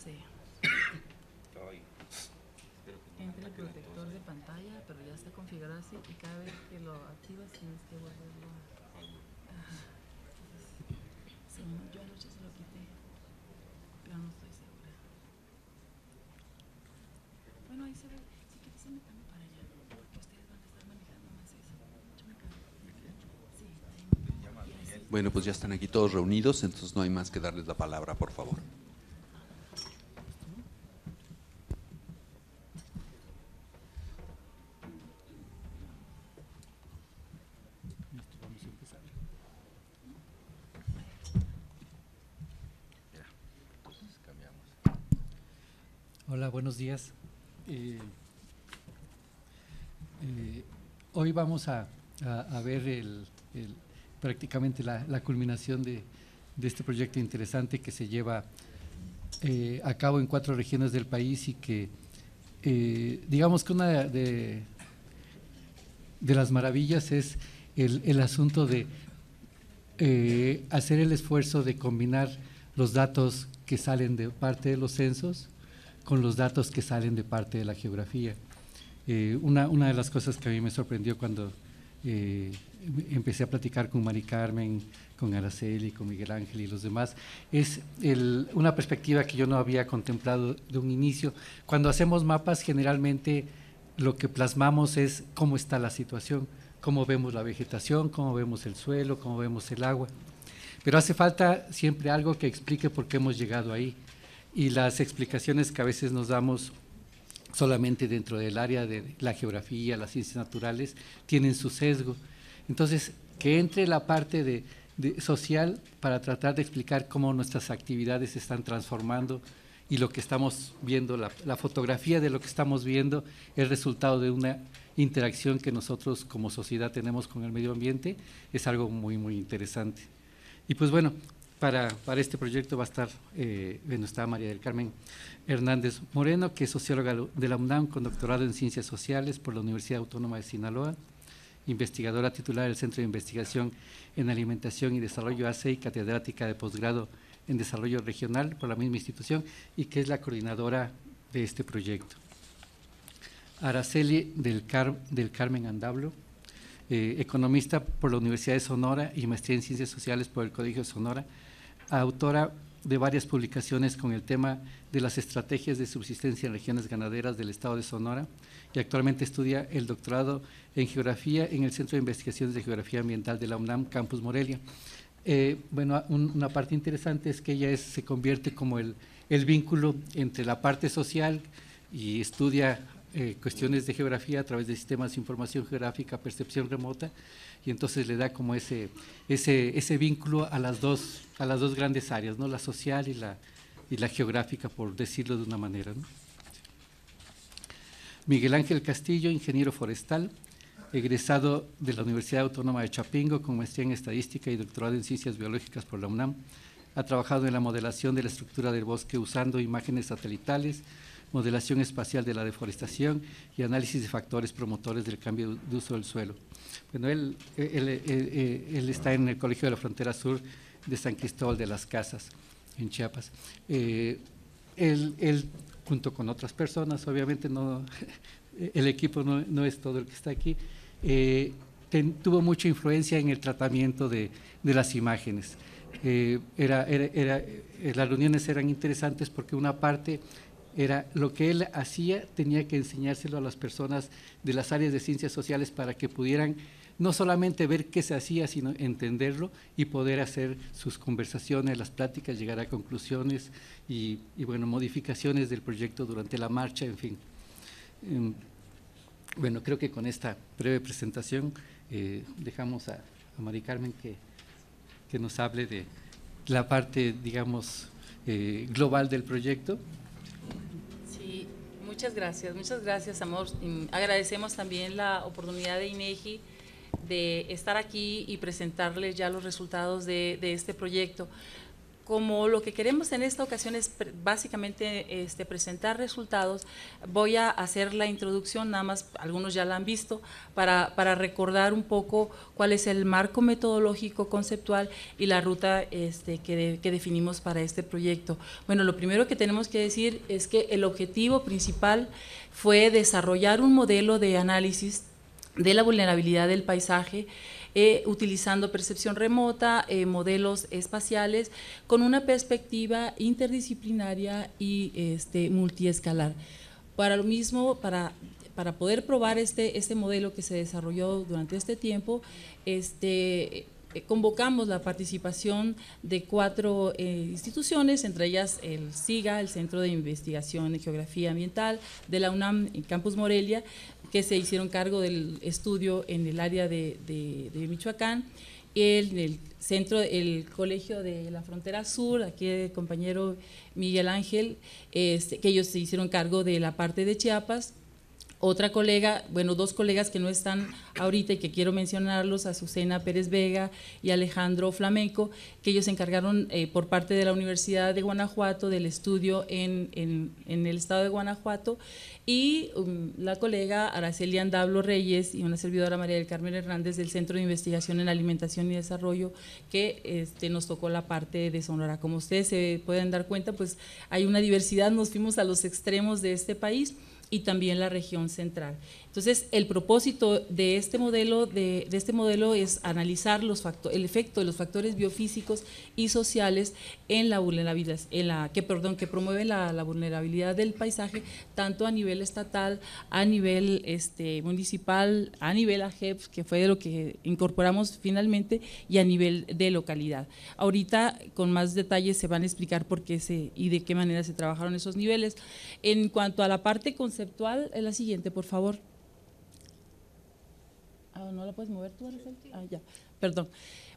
sea. Entra el protector de pantalla, pero ya está configurado así y cada vez que lo activas tienes que volverlo a... Sí, yo anoche se lo quité, pero no estoy segura. Bueno, ahí se ve. Si quieres, se me para allá. Ustedes van a estar manejando más eso. Yo me Sí, Bueno, pues ya están aquí todos reunidos, entonces no hay más que darles la palabra, por favor. días. Eh, eh, hoy vamos a, ver prácticamente la, culminación de, este proyecto interesante que se lleva eh, a cabo en cuatro regiones del país y que digamos que una de, las maravillas es el asunto de hacer el esfuerzo de combinar los datos que salen de parte de los censos con los datos que salen de parte de la geografía. Eh, una, de las cosas que a mí me sorprendió cuando eh, empecé a platicar con Mari Carmen, con Araceli, con Miguel Ángel y los demás, es una perspectiva que yo no había contemplado de un inicio. Cuando hacemos mapas, generalmente lo que plasmamos es cómo está la situación, cómo vemos la vegetación, cómo vemos el suelo, cómo vemos el agua. Pero hace falta siempre algo que explique por qué hemos llegado ahí y las explicaciones que a veces nos damos solamente dentro del área de la geografía, las ciencias naturales, tienen su sesgo. Entonces, que entre la parte de, social para tratar de explicar cómo nuestras actividades se están transformando y lo que estamos viendo, la, la, fotografía de lo que estamos viendo es resultado de una interacción que nosotros como sociedad tenemos con el medio ambiente, es algo muy, muy interesante. Y pues bueno, para, este proyecto va a estar, eh, bueno, está María del Carmen Hernández Moreno, que es socióloga de la UNAM con doctorado en Ciencias Sociales por la Universidad Autónoma de Sinaloa, investigadora titular del Centro de Investigación en Alimentación y Desarrollo ACE y catedrática de posgrado en Desarrollo Regional por la misma institución y que es la coordinadora de este proyecto. Araceli del, Car del Carmen Andablo, eh, economista por la Universidad de Sonora y maestría en Ciencias Sociales por el Colegio de Sonora, autora de varias publicaciones con el tema de las estrategias de subsistencia en regiones ganaderas del estado de Sonora y actualmente estudia el doctorado en geografía en el Centro de Investigaciones de Geografía Ambiental de la UNAM, Campus Morelia. Eh, bueno, una parte interesante es que ella se convierte como el, el vínculo entre la parte social y estudia eh, cuestiones de geografía a través de sistemas de información geográfica, percepción remota, y entonces le da como ese, ese, vínculo a las, dos, a las dos grandes áreas, ¿no? la social y la, geográfica, por decirlo de una manera. Miguel Ángel Castillo, ingeniero forestal, egresado de la Universidad Autónoma de Chapingo con maestría en estadística y doctorado en ciencias biológicas por la UNAM. Ha trabajado en la modelación de la estructura del bosque usando imágenes satelitales, modelación espacial de la deforestación y análisis de factores promotores del cambio de uso del suelo. Bueno, él, él, está en el Colegio de la Frontera Sur de San Cristóbal de las Casas, en Chiapas. Eh, él, junto con otras personas, obviamente no, el equipo no, es todo el que está aquí, eh, tuvo mucha influencia en el tratamiento de, las imágenes. Eh, eh, las reuniones eran interesantes porque una parte era lo que él hacía, tenía que enseñárselo a las personas de las áreas de ciencias sociales para que pudieran no solamente ver qué se hacía, sino entenderlo y poder hacer sus conversaciones, las pláticas, llegar a conclusiones y, bueno, modificaciones del proyecto durante la marcha, en fin. Em, bueno, creo que con esta breve presentación eh, dejamos a, a, Mari Carmen que, nos hable de la parte, digamos, eh, global del proyecto. Muchas gracias, muchas gracias, amor. Agradecemos también la oportunidad de INEGI de estar aquí y presentarles ya los resultados de, de este proyecto como lo que queremos en esta ocasión es básicamente este, presentar resultados, voy a hacer la introducción, nada más algunos ya la han visto, para, recordar un poco cuál es el marco metodológico conceptual y la ruta este, que, que definimos para este proyecto. Bueno, lo primero que tenemos que decir es que el objetivo principal fue desarrollar un modelo de análisis de la vulnerabilidad del paisaje eh, utilizando percepción remota, eh, modelos espaciales, con una perspectiva interdisciplinaria y este, multiescalar. Para lo mismo, para para poder probar este, este modelo que se desarrolló durante este tiempo, este, eh, convocamos la participación de cuatro eh, instituciones, entre ellas el SIGA, el Centro de Investigación en Geografía Ambiental de la UNAM en Campus Morelia, que se hicieron cargo del estudio en el área de, Michoacán, el, el, centro, el Colegio de la Frontera Sur, aquí el compañero Miguel Ángel, este, que ellos se hicieron cargo de la parte de Chiapas, otra colega, bueno, dos colegas que no están ahorita y que quiero mencionarlos, Azucena Pérez Vega y Alejandro Flamenco, que ellos se encargaron eh, por parte de la Universidad de Guanajuato del estudio en, el estado de Guanajuato, y um, la colega Araceli Andablo Reyes y una servidora María del Carmen Hernández del Centro de Investigación en Alimentación y Desarrollo, que este, nos tocó la parte de Sonora. Como ustedes se pueden dar cuenta, pues hay una diversidad, nos fuimos a los extremos de este país y también la región central. Entonces, el propósito de este modelo, de, este modelo es analizar los facto, el efecto de los factores biofísicos y sociales en la vulnerabilidad, en la, que, perdón, que promueven la, vulnerabilidad del paisaje, tanto a nivel estatal, a nivel este, municipal, a nivel AGEP, que fue de lo que incorporamos finalmente, y a nivel de localidad. Ahorita, con más detalles, se van a explicar por qué se, y de qué manera se trabajaron esos niveles. En cuanto a la parte conceptual, conceptual es la siguiente, por favor. Ah, no la puedes mover tú, Ah, ya, perdón.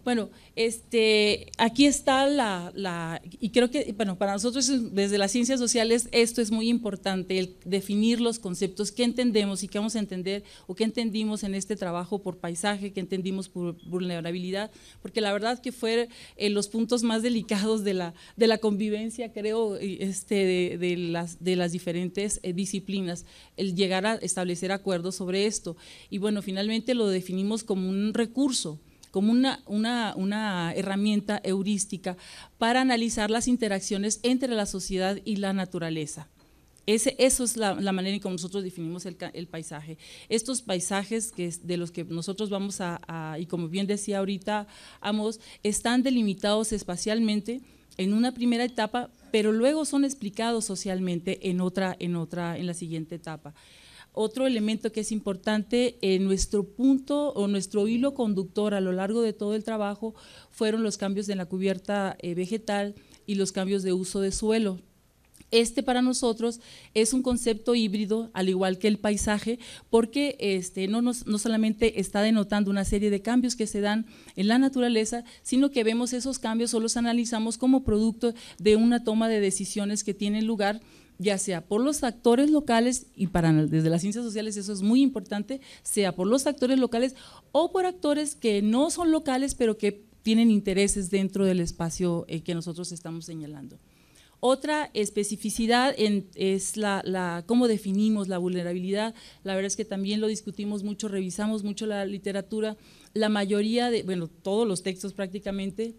Bueno, este, aquí está la, y creo que, bueno, para nosotros desde las ciencias sociales esto es muy importante, el definir los conceptos, qué entendemos y qué vamos a entender o qué entendimos en este trabajo por paisaje, qué entendimos por vulnerabilidad, porque la verdad que fue eh, los puntos más delicados de la, convivencia, creo, este, de, las, de las diferentes eh, disciplinas, el llegar a establecer acuerdos sobre esto. Y bueno, finalmente lo definimos como un recurso como una, una, herramienta heurística para analizar las interacciones entre la sociedad y la naturaleza. Ese, eso es la, manera en que nosotros definimos el, paisaje. Estos paisajes que de los que nosotros vamos a, y como bien decía ahorita Amos, están delimitados espacialmente en una primera etapa, pero luego son explicados socialmente en otra, en otra, en la siguiente etapa. Otro elemento que es importante, en nuestro punto o nuestro hilo conductor a lo largo de todo el trabajo fueron los cambios en la cubierta eh, vegetal y los cambios de uso de suelo. Este para nosotros es un concepto híbrido, al igual que el paisaje, porque este, no, solamente está denotando una serie de cambios que se dan en la naturaleza, sino que vemos esos cambios o los analizamos como producto de una toma de decisiones que tienen lugar ya sea por los actores locales, y para desde las ciencias sociales eso es muy importante, sea por los actores locales o por actores que no son locales, pero que tienen intereses dentro del espacio eh, que nosotros estamos señalando. Otra especificidad en, es la, cómo definimos la vulnerabilidad. La verdad es que también lo discutimos mucho, revisamos mucho la literatura. La mayoría de, bueno, todos los textos prácticamente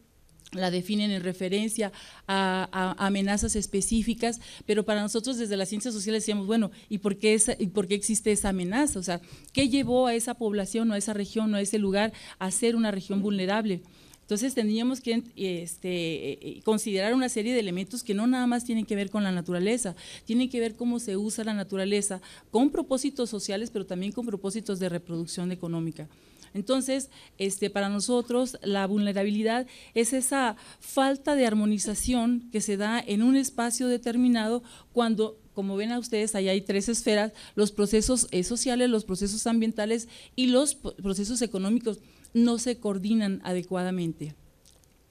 la definen en referencia a, amenazas específicas, pero para nosotros desde las ciencias sociales decíamos, bueno, ¿y por, qué ¿y por qué existe esa amenaza? O sea, ¿qué llevó a esa población o a esa región o a ese lugar a ser una región vulnerable? Entonces tendríamos que este, eh, eh, considerar una serie de elementos que no nada más tienen que ver con la naturaleza, tienen que ver cómo se usa la naturaleza con propósitos sociales, pero también con propósitos de reproducción económica. Entonces, este, para nosotros la vulnerabilidad es esa falta de armonización que se da en un espacio determinado cuando como ven a ustedes, ahí hay tres esferas, los procesos eh, sociales, los procesos ambientales y los procesos económicos no se coordinan adecuadamente.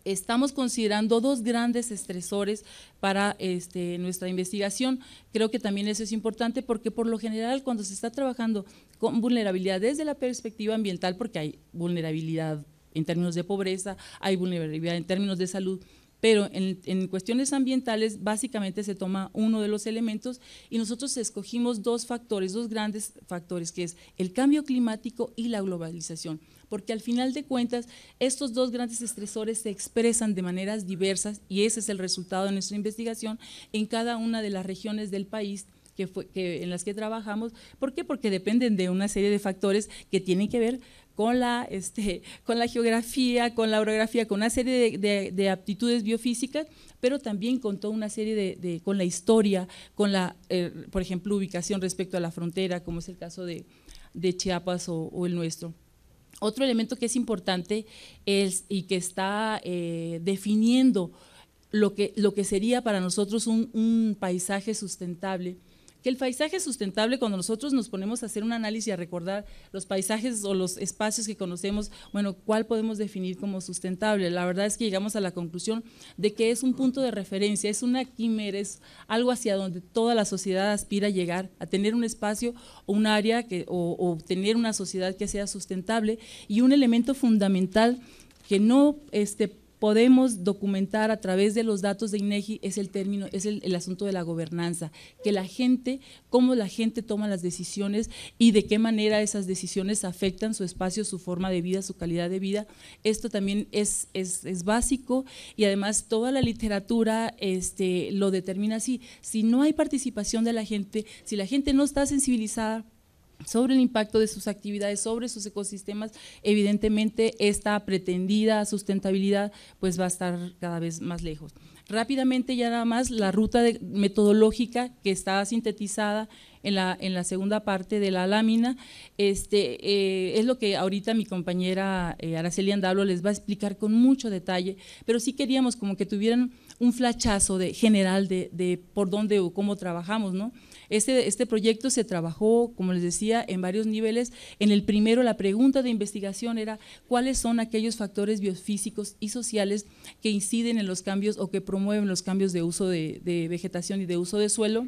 Estamos considerando dos grandes estresores para este, nuestra investigación. Creo que también eso es importante porque por lo general cuando se está trabajando con vulnerabilidad desde la perspectiva ambiental, porque hay vulnerabilidad en términos de pobreza, hay vulnerabilidad en términos de salud, pero en, en, cuestiones ambientales básicamente se toma uno de los elementos y nosotros escogimos dos factores, dos grandes factores, que es el cambio climático y la globalización, porque al final de cuentas estos dos grandes estresores se expresan de maneras diversas y ese es el resultado de nuestra investigación en cada una de las regiones del país en las que trabajamos. ¿Por qué? Porque dependen de una serie de factores que tienen que ver con la, este, con la geografía, con la orografía, con una serie de, aptitudes biofísicas, pero también con toda una serie de, con la historia, con la, eh, por ejemplo, ubicación respecto a la frontera, como es el caso de, Chiapas o, el nuestro. Otro elemento que es importante es, y que está eh, definiendo lo que, lo que sería para nosotros un paisaje sustentable que el paisaje sustentable, cuando nosotros nos ponemos a hacer un análisis y a recordar los paisajes o los espacios que conocemos, bueno, ¿cuál podemos definir como sustentable? La verdad es que llegamos a la conclusión de que es un punto de referencia, es una quimera, es algo hacia donde toda la sociedad aspira a llegar, a tener un espacio o un área que, o, tener una sociedad que sea sustentable y un elemento fundamental que no este, podemos documentar a través de los datos de INEGI es el término, es el, asunto de la gobernanza, que la gente, cómo la gente toma las decisiones y de qué manera esas decisiones afectan su espacio, su forma de vida, su calidad de vida. Esto también es, es, básico y además toda la literatura este, lo determina así. Si no hay participación de la gente, si la gente no está sensibilizada, sobre el impacto de sus actividades sobre sus ecosistemas, evidentemente esta pretendida sustentabilidad pues va a estar cada vez más lejos. Rápidamente ya nada más la ruta metodológica que está sintetizada en la, segunda parte de la lámina, este, eh, es lo que ahorita mi compañera eh, Araceli Andablo les va a explicar con mucho detalle, pero sí queríamos como que tuvieran un flachazo de, general de, de por dónde o cómo trabajamos, ¿no? Este, este, proyecto se trabajó, como les decía, en varios niveles. En el primero, la pregunta de investigación era cuáles son aquellos factores biofísicos y sociales que inciden en los cambios o que promueven los cambios de uso de vegetación y de uso de suelo.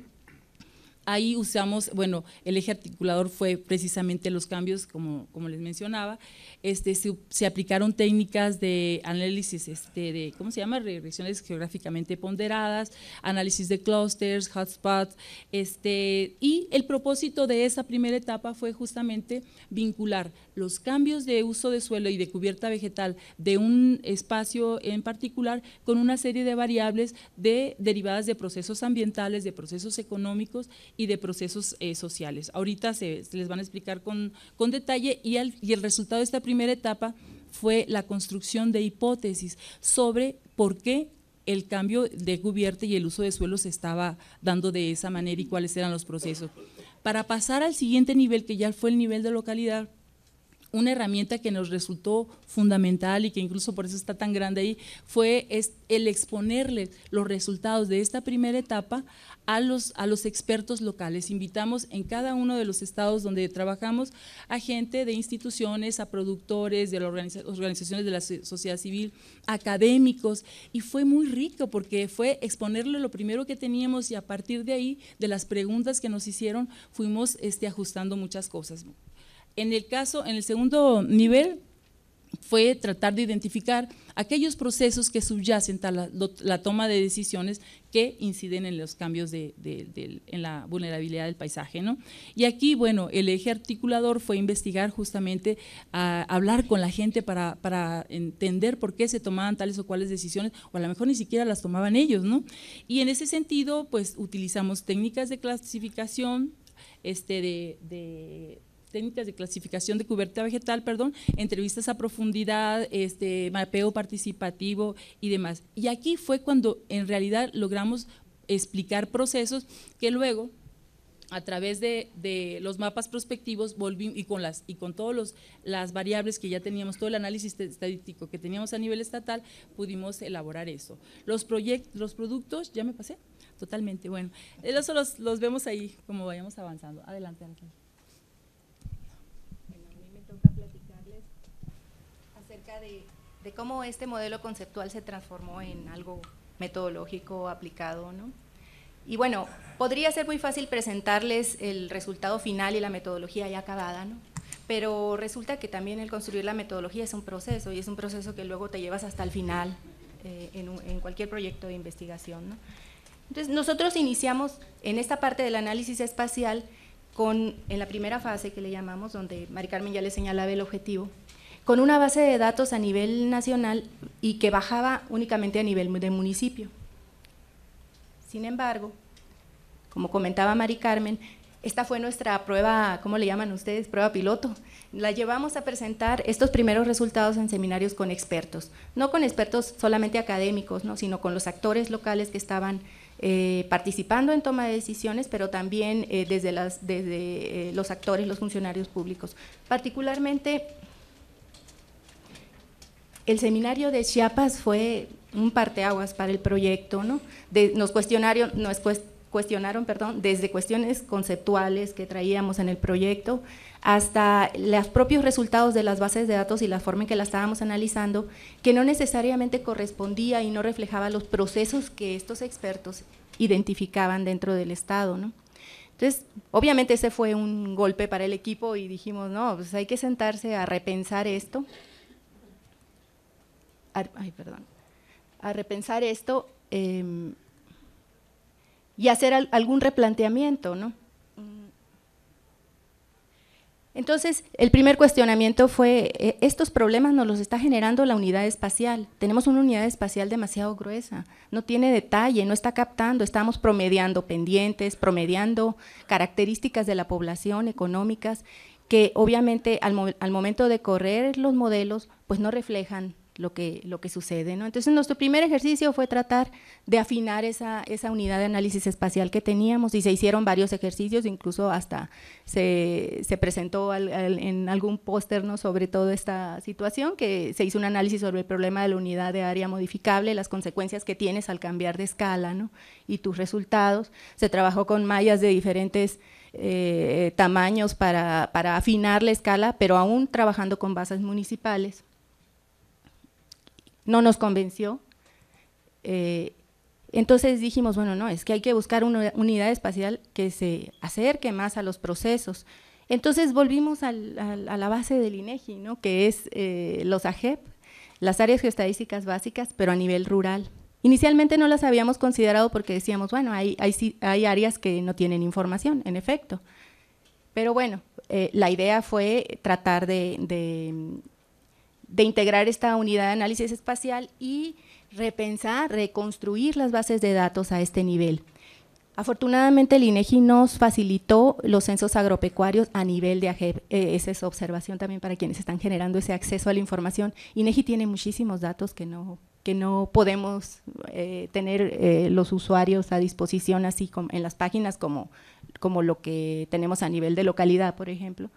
Ahí usamos, bueno, el eje articulador fue precisamente los cambios, como, como les mencionaba. Este, se, aplicaron técnicas de análisis este, de, ¿cómo se llama? Regresiones geográficamente ponderadas, análisis de clusters, hotspots. Este, y el propósito de esa primera etapa fue justamente vincular los cambios de uso de suelo y de cubierta vegetal de un espacio en particular con una serie de variables de, derivadas de procesos ambientales, de procesos económicos y de procesos eh, sociales. Ahorita se, les van a explicar con, detalle y, y el resultado de esta primera etapa fue la construcción de hipótesis sobre por qué el cambio de cubierta y el uso de suelo se estaba dando de esa manera y cuáles eran los procesos. Para pasar al siguiente nivel, que ya fue el nivel de localidad, una herramienta que nos resultó fundamental y que incluso por eso está tan grande ahí, fue el exponerle los resultados de esta primera etapa a los, a los expertos locales. Invitamos en cada uno de los estados donde trabajamos a gente de instituciones, a productores, de las organizaciones de la sociedad civil, académicos, y fue muy rico porque fue exponerle lo primero que teníamos y a partir de ahí, de las preguntas que nos hicieron, fuimos este, ajustando muchas cosas. En el caso, en el segundo nivel, fue tratar de identificar aquellos procesos que subyacen a la, toma de decisiones que inciden en los cambios de, en la vulnerabilidad del paisaje. ¿no? Y aquí, bueno, el eje articulador fue investigar justamente, a hablar con la gente para, entender por qué se tomaban tales o cuales decisiones, o a lo mejor ni siquiera las tomaban ellos. ¿no? Y en ese sentido, pues utilizamos técnicas de clasificación, este, de técnicas de clasificación de cubierta vegetal, perdón, entrevistas a profundidad, este, mapeo participativo y demás. Y aquí fue cuando en realidad logramos explicar procesos que luego a través de, los mapas prospectivos volví, y con las y con todos los las variables que ya teníamos todo el análisis estadístico que teníamos a nivel estatal pudimos elaborar eso los proyectos los productos ya me pasé totalmente bueno eso eh, los, vemos ahí como vayamos avanzando adelante, adelante. de, cómo este modelo conceptual se transformó en algo metodológico aplicado, ¿no? Y bueno, podría ser muy fácil presentarles el resultado final y la metodología ya acabada, ¿no? Pero resulta que también el construir la metodología es un proceso y es un proceso que luego te llevas hasta el final eh, en, cualquier proyecto de investigación, ¿no? Entonces, nosotros iniciamos en esta parte del análisis espacial con, en la primera fase que le llamamos, donde Mari Carmen ya le señalaba el objetivo, con una base de datos a nivel nacional y que bajaba únicamente a nivel de municipio. Sin embargo, como comentaba Mari Carmen, esta fue nuestra prueba, ¿cómo le llaman ustedes? Prueba piloto. La llevamos a presentar estos primeros resultados en seminarios con expertos, no con expertos solamente académicos, ¿no? sino con los actores locales que estaban eh, participando en toma de decisiones, pero también eh, desde, las, desde eh, los actores, los funcionarios públicos. Particularmente el seminario de Chiapas fue un parteaguas para el proyecto, ¿no? nos cuestionaron, perdón, desde cuestiones conceptuales que traíamos en el proyecto hasta los propios resultados de las bases de datos y la forma en que las estábamos analizando, que no necesariamente correspondía y no reflejaba los procesos que estos expertos identificaban dentro del Estado, Entonces, obviamente ese fue un golpe para el equipo y dijimos, no, pues hay que sentarse a repensar esto ay, perdón, a repensar esto em, y hacer algún replanteamiento, ¿no? Entonces, el primer cuestionamiento fue, e, estos problemas nos los está generando la unidad espacial. Tenemos una unidad espacial demasiado gruesa, no tiene detalle, no está captando, estamos promediando pendientes, promediando características de la población económicas que obviamente al momento de correr los modelos, pues no reflejan lo que, sucede. Entonces, nuestro primer ejercicio fue tratar de afinar esa, unidad de análisis espacial que teníamos y se hicieron varios ejercicios, incluso hasta se, presentó en algún póster sobre toda esta situación, que se hizo un análisis sobre el problema de la unidad de área modificable, las consecuencias que tienes al cambiar de escala y tus resultados. Se trabajó con mallas de diferentes... Eh, tamaños para afinar la escala, pero aún trabajando con bases municipales no nos convenció. Eh, entonces dijimos, bueno, no, es que hay que buscar una unidad espacial que se acerque más a los procesos. Entonces volvimos a la base del INEGI, ¿no? que es eh, los AGEP, las áreas geoestadísticas básicas, pero a nivel rural. Inicialmente no las habíamos considerado porque decíamos, bueno, hay, hay, hay áreas que no tienen información, en efecto. Pero bueno, eh, la idea fue tratar de de integrar esta unidad de análisis espacial y repensar, reconstruir las bases de datos a este nivel. Afortunadamente el INEGI e nos facilitó los censos agropecuarios a nivel de AGEP, eh, esa es observación también para quienes están generando ese acceso a la información. INEGI e tiene muchísimos datos que no, que no podemos eh, tener eh, los usuarios a disposición así como en las páginas como, como lo que tenemos a nivel de localidad, por ejemplo.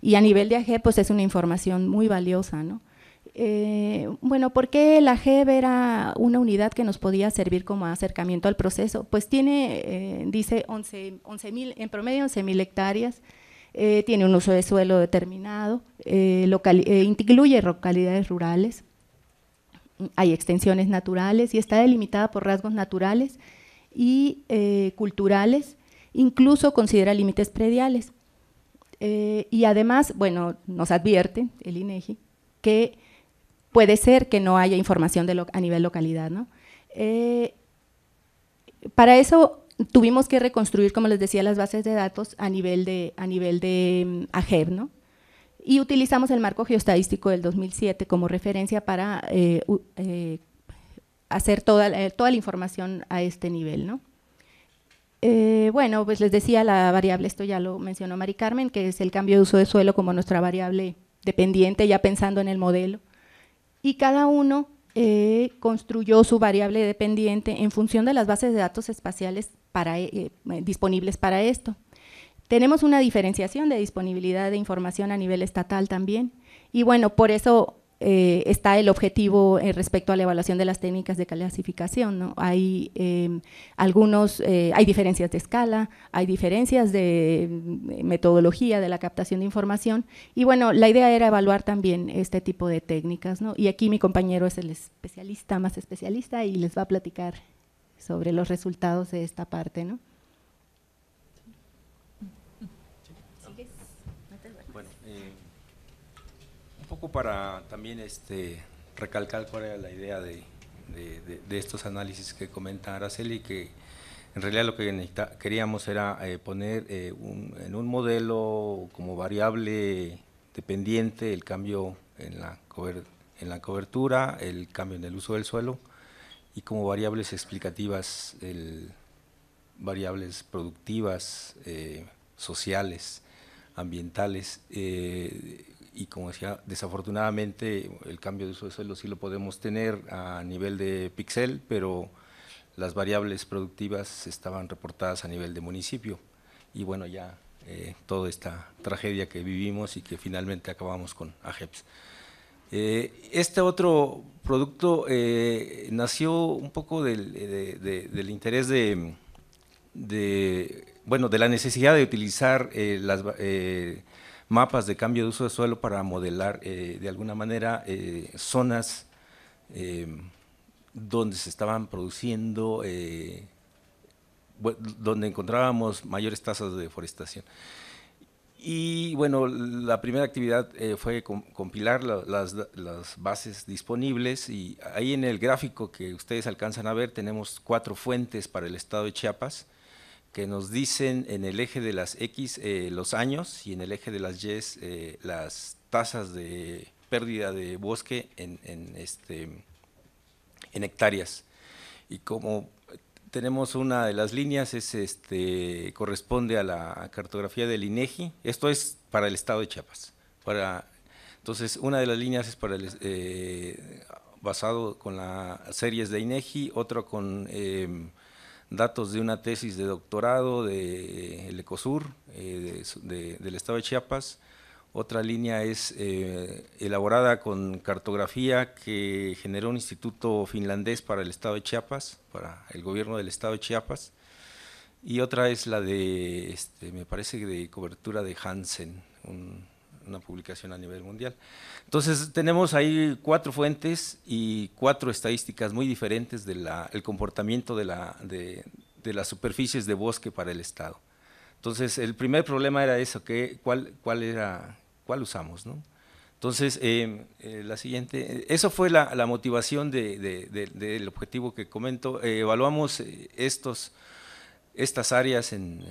Y a nivel de AGEP pues es una información muy valiosa, ¿no? Eh, bueno, ¿por qué la GEB era una unidad que nos podía servir como acercamiento al proceso? Pues tiene, eh, dice, en promedio 11.000 hectáreas, eh, tiene un uso de suelo determinado, incluye localidades rurales, hay extensiones naturales y está delimitada por rasgos naturales y culturales, incluso considera límites prediales. y además, bueno, nos advierte el INEGI e que puede ser que no haya información a nivel localidad. ¿no? Eh, para eso tuvimos que reconstruir, como les decía, las bases de datos a nivel de, a nivel de mm, AGEB, ¿no? Y utilizamos el marco geostadístico del 2007 como referencia para eh, eh, hacer toda, toda la información a este nivel, ¿no? bueno, pues les decía la variable, esto ya lo mencionó Mari Carmen, que es el cambio de uso de suelo como nuestra variable dependiente, ya pensando en el modelo y cada uno eh, construyó su variable dependiente en función de las bases de datos espaciales eh, eh, disponibles para esto. Tenemos una diferenciación de disponibilidad de información a nivel estatal también. Y bueno, por eso eh, está el objetivo eh, respecto a la evaluación de las técnicas de clasificación. ¿no? Hay em, algunos, eh, hay diferencias de escala, hay diferencias de metodología de la captación de información y bueno, la idea era evaluar también este tipo de técnicas. ¿no? Y aquí mi compañero es el especialista, más especialista y les va a platicar sobre los resultados de esta parte. ¿no? para también este, recalcar cuál era la idea de, estos análisis que comenta Araceli, que en realidad lo que queríamos era eh, poner eh, en un modelo como variable dependiente el cambio en la, en la cobertura, el cambio en el uso del suelo y como variables explicativas, variables productivas, eh, sociales, ambientales y como decía, desafortunadamente el cambio de uso de suelo sí lo podemos tener a nivel de pixel, pero las variables productivas estaban reportadas a nivel de municipio. Y bueno, ya eh, toda esta tragedia que vivimos y que finalmente acabamos con AGEPS. Eh, este otro producto eh, nació un poco del, interés de, bueno, de la necesidad de utilizar las mapas de cambio de uso de suelo para modelar eh, de alguna manera eh, zonas eh, donde se estaban produciendo, donde encontrábamos mayores tasas de deforestación. Y bueno, la primera actividad fue compilar las, bases disponibles y ahí en el gráfico que ustedes alcanzan a ver tenemos cuatro fuentes para el estado de Chiapas que nos dicen en el eje de las X eh, los años y en el eje de las Y eh, las tasas de pérdida de bosque en, este, en hectáreas. Y como tenemos una de las líneas, es este, corresponde a la cartografía del INEGI, e esto es para el estado de Chiapas. Para, entonces, una de las líneas es para el, eh, basado con las series de INEGI, e otro con datos de una tesis de doctorado del de eh, ECOSUR eh, del estado de Chiapas. Otra línea es eh, elaborada con cartografía que generó un instituto finlandés para el estado de Chiapas, para el gobierno del estado de Chiapas. Y otra es la de, este, me parece, de cobertura de Hansen, una publicación a nivel mundial. Entonces, tenemos ahí cuatro fuentes y cuatro estadísticas muy diferentes del comportamiento de, la, de, las superficies de bosque para el Estado. Entonces, el primer problema era eso, que, ¿cuál, cuál, era, cuál usamos? ¿no? Entonces, eh, eh, la siguiente, eso fue la, motivación del objetivo que comento. Eh, evaluamos estos, estas áreas en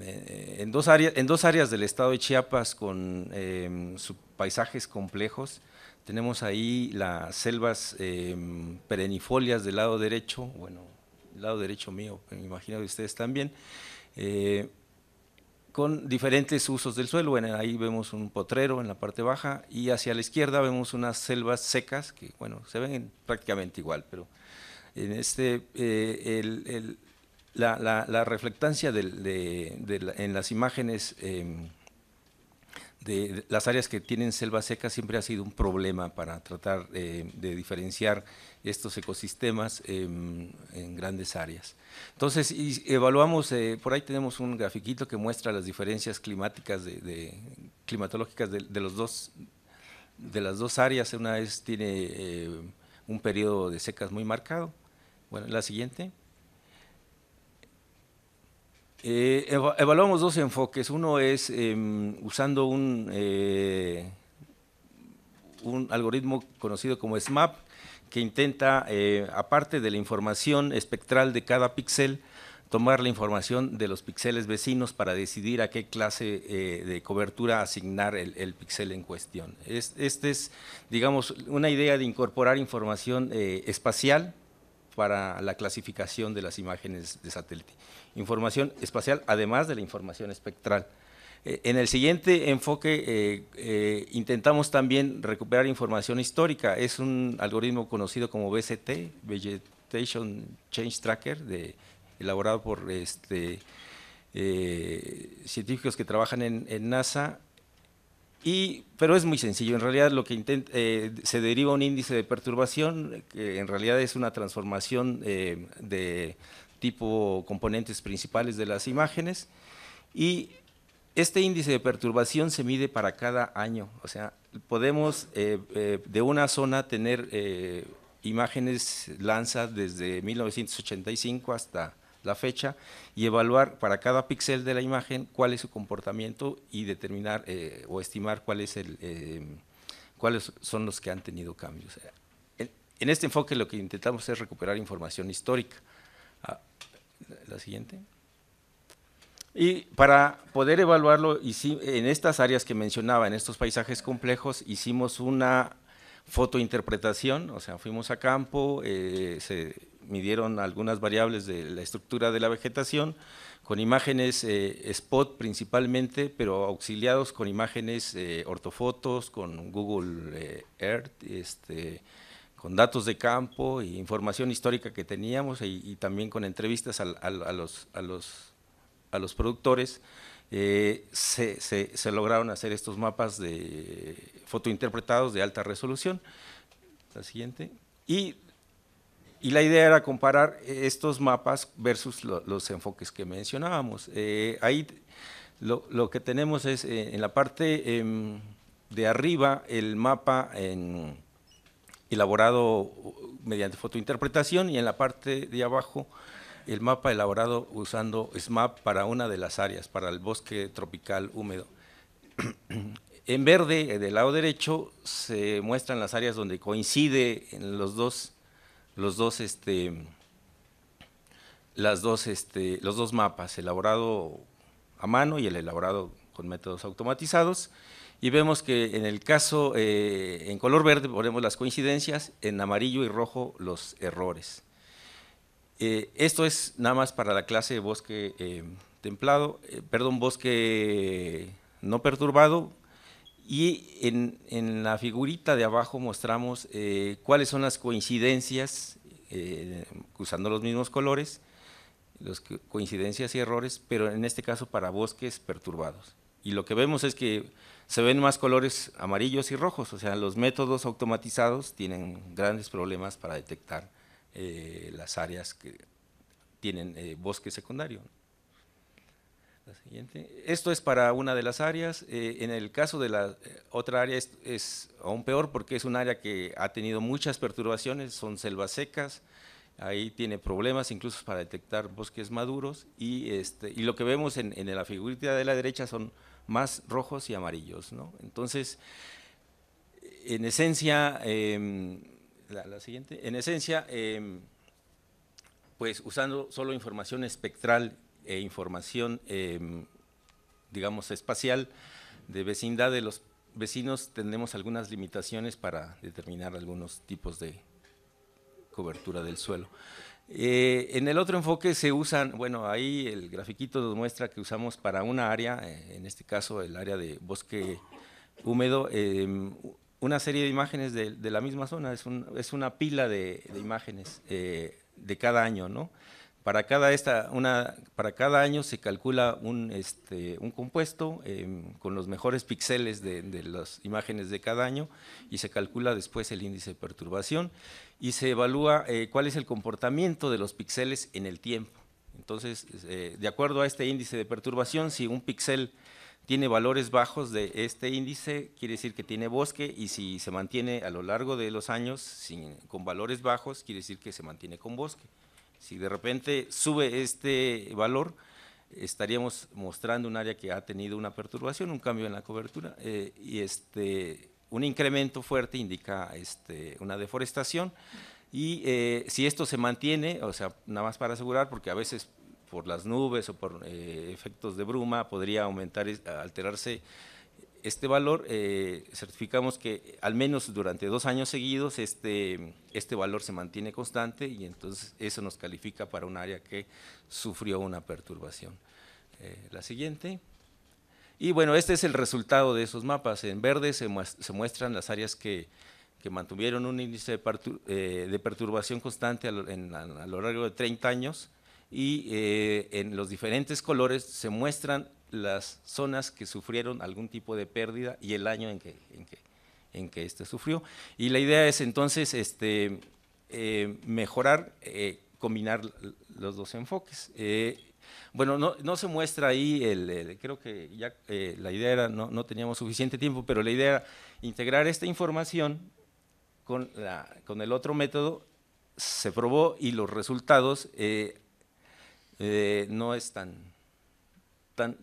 eh, en, dos áreas, en dos áreas del estado de Chiapas con em, sus paisajes complejos. Tenemos ahí las selvas em, perenifolias perennifolias del lado derecho, bueno, el lado derecho mío, me imagino que ustedes también, eh, con diferentes usos del suelo. Bueno, ahí vemos un potrero en la parte baja y hacia la izquierda vemos unas selvas secas que, bueno, se ven prácticamente igual, pero en este, eh, el la, reflectancia en las imágenes em, de las áreas que tienen selva seca siempre ha sido un problema para tratar eh, de diferenciar estos ecosistemas em, en grandes áreas. Entonces, y evaluamos, eh, por ahí tenemos un grafiquito que muestra las diferencias climáticas climatológicas de, los dos, de las dos áreas. Una es, tiene eh, un periodo de secas muy marcado. Bueno, la siguiente. Eh, evaluamos dos enfoques. Uno es em, usando eh, un, algoritmo conocido como SMAP, que intenta, eh, aparte de la información espectral de cada píxel, tomar la información de los píxeles vecinos para decidir a qué clase de cobertura asignar el, píxel en cuestión. Es, este es, digamos, una idea de incorporar información espacial para la clasificación de las imágenes de satélite información espacial, además de la información espectral. Eh, en el siguiente enfoque eh, eh, intentamos también recuperar información histórica. Es un algoritmo conocido como BCT, Vegetation Change Tracker, elaborado por este, científicos que trabajan en, NASA pero es muy sencillo, en realidad lo que se deriva un índice de perturbación que en realidad es una transformación de, tipo componentes principales de las imágenes. Y este índice de perturbación se mide para cada año, o sea, podemos eh, eh, de una zona tener eh, imágenes lanzas desde 1985 hasta la fecha y evaluar para cada píxel de la imagen cuál es su comportamiento y determinar o estimar cuál es el, cuáles son los que han tenido cambios. En este enfoque lo que intentamos es recuperar información histórica la siguiente. Y para poder evaluarlo, en estas áreas que mencionaba, en estos paisajes complejos, hicimos una fotointerpretación, o sea, fuimos a campo, eh, se midieron algunas variables de la estructura de la vegetación, con imágenes eh, spot principalmente, pero auxiliados con imágenes eh, ortofotos, con Google Earth, este, con datos de campo e información histórica que teníamos y, también con entrevistas a, los, a los, productores, eh, se, lograron hacer estos mapas de fotointerpretados de alta resolución. La siguiente. Y, la idea era comparar estos mapas versus los enfoques que mencionábamos. Eh, ahí lo, que tenemos es eh, en la parte em, de arriba el mapa en elaborado mediante fotointerpretación y en la parte de abajo el mapa elaborado usando SMAP para una de las áreas, para el bosque tropical húmedo. en verde, eh, del lado derecho, se muestran las áreas donde coincide en los dos, los dos, este, las dos, este, los dos mapas, elaborado a mano y el elaborado con métodos automatizados y vemos que en el caso, eh, en color verde ponemos las coincidencias, en amarillo y rojo los errores. Eh, esto es nada más para la clase de bosque eh, templado, perdón, bosque no perturbado, y en, en, la figurita de abajo mostramos cuáles son las coincidencias, usando los mismos colores, las coincidencias y errores, pero en este caso para bosques perturbados. Y lo que vemos es que se ven más colores amarillos y rojos, o sea, los métodos automatizados tienen grandes problemas para detectar eh, las áreas que tienen eh, bosque secundario. siguiente. Esto es para una de las áreas, eh, en el caso de la otra área es, aún peor porque es un área que ha tenido muchas perturbaciones, son selvas secas, ahí tiene problemas incluso para detectar bosques maduros y, este, lo que vemos en, en la figurita de la derecha son más rojos y amarillos. Entonces, en esencia, em, la, siguiente, en esencia, em, pues usando solo información espectral e información, em, digamos, espacial de vecindad de los vecinos, tenemos algunas limitaciones para determinar algunos tipos de cobertura del suelo. Eh, en el otro enfoque se usan, bueno, ahí el grafiquito nos muestra que usamos para una área, eh, en este caso el área de bosque húmedo, em, una serie de imágenes de, la misma zona, es, una pila de, imágenes eh, de cada año, ¿no? Para cada, año se calcula un, este, compuesto em, con los mejores píxeles de, las imágenes de cada año y se calcula después el índice de perturbación y se evalúa eh, cuál es el comportamiento de los píxeles en el tiempo. Entonces, eh, de acuerdo a este índice de perturbación, si un píxel tiene valores bajos de este índice, quiere decir que tiene bosque, y si se mantiene a lo largo de los años con valores bajos, quiere decir que se mantiene con bosque. Si de repente sube este valor, estaríamos mostrando un área que ha tenido una perturbación, un cambio en la cobertura, eh, y este, un incremento fuerte indica este, una deforestación. Y eh, si esto se mantiene, o sea, nada más para asegurar, porque a veces por las nubes o por eh, efectos de bruma podría aumentar, alterarse este valor, eh, certificamos que al menos durante dos años seguidos este, este valor se mantiene constante y entonces eso nos califica para un área que sufrió una perturbación. Eh, la siguiente. Y bueno, este es el resultado de esos mapas. En verde se, muestran las áreas que, mantuvieron un índice de, eh, perturbación constante a lo largo de 30 años y en los diferentes colores se muestran las zonas que sufrieron algún tipo de pérdida y el año en que, en que, este sufrió. Y la idea es entonces este, eh, mejorar, eh, combinar los dos enfoques. Eh, bueno, no, se muestra ahí, el, creo que ya la idea era, no, teníamos suficiente tiempo, pero la idea era integrar esta información con, con el otro método, se probó y los resultados no están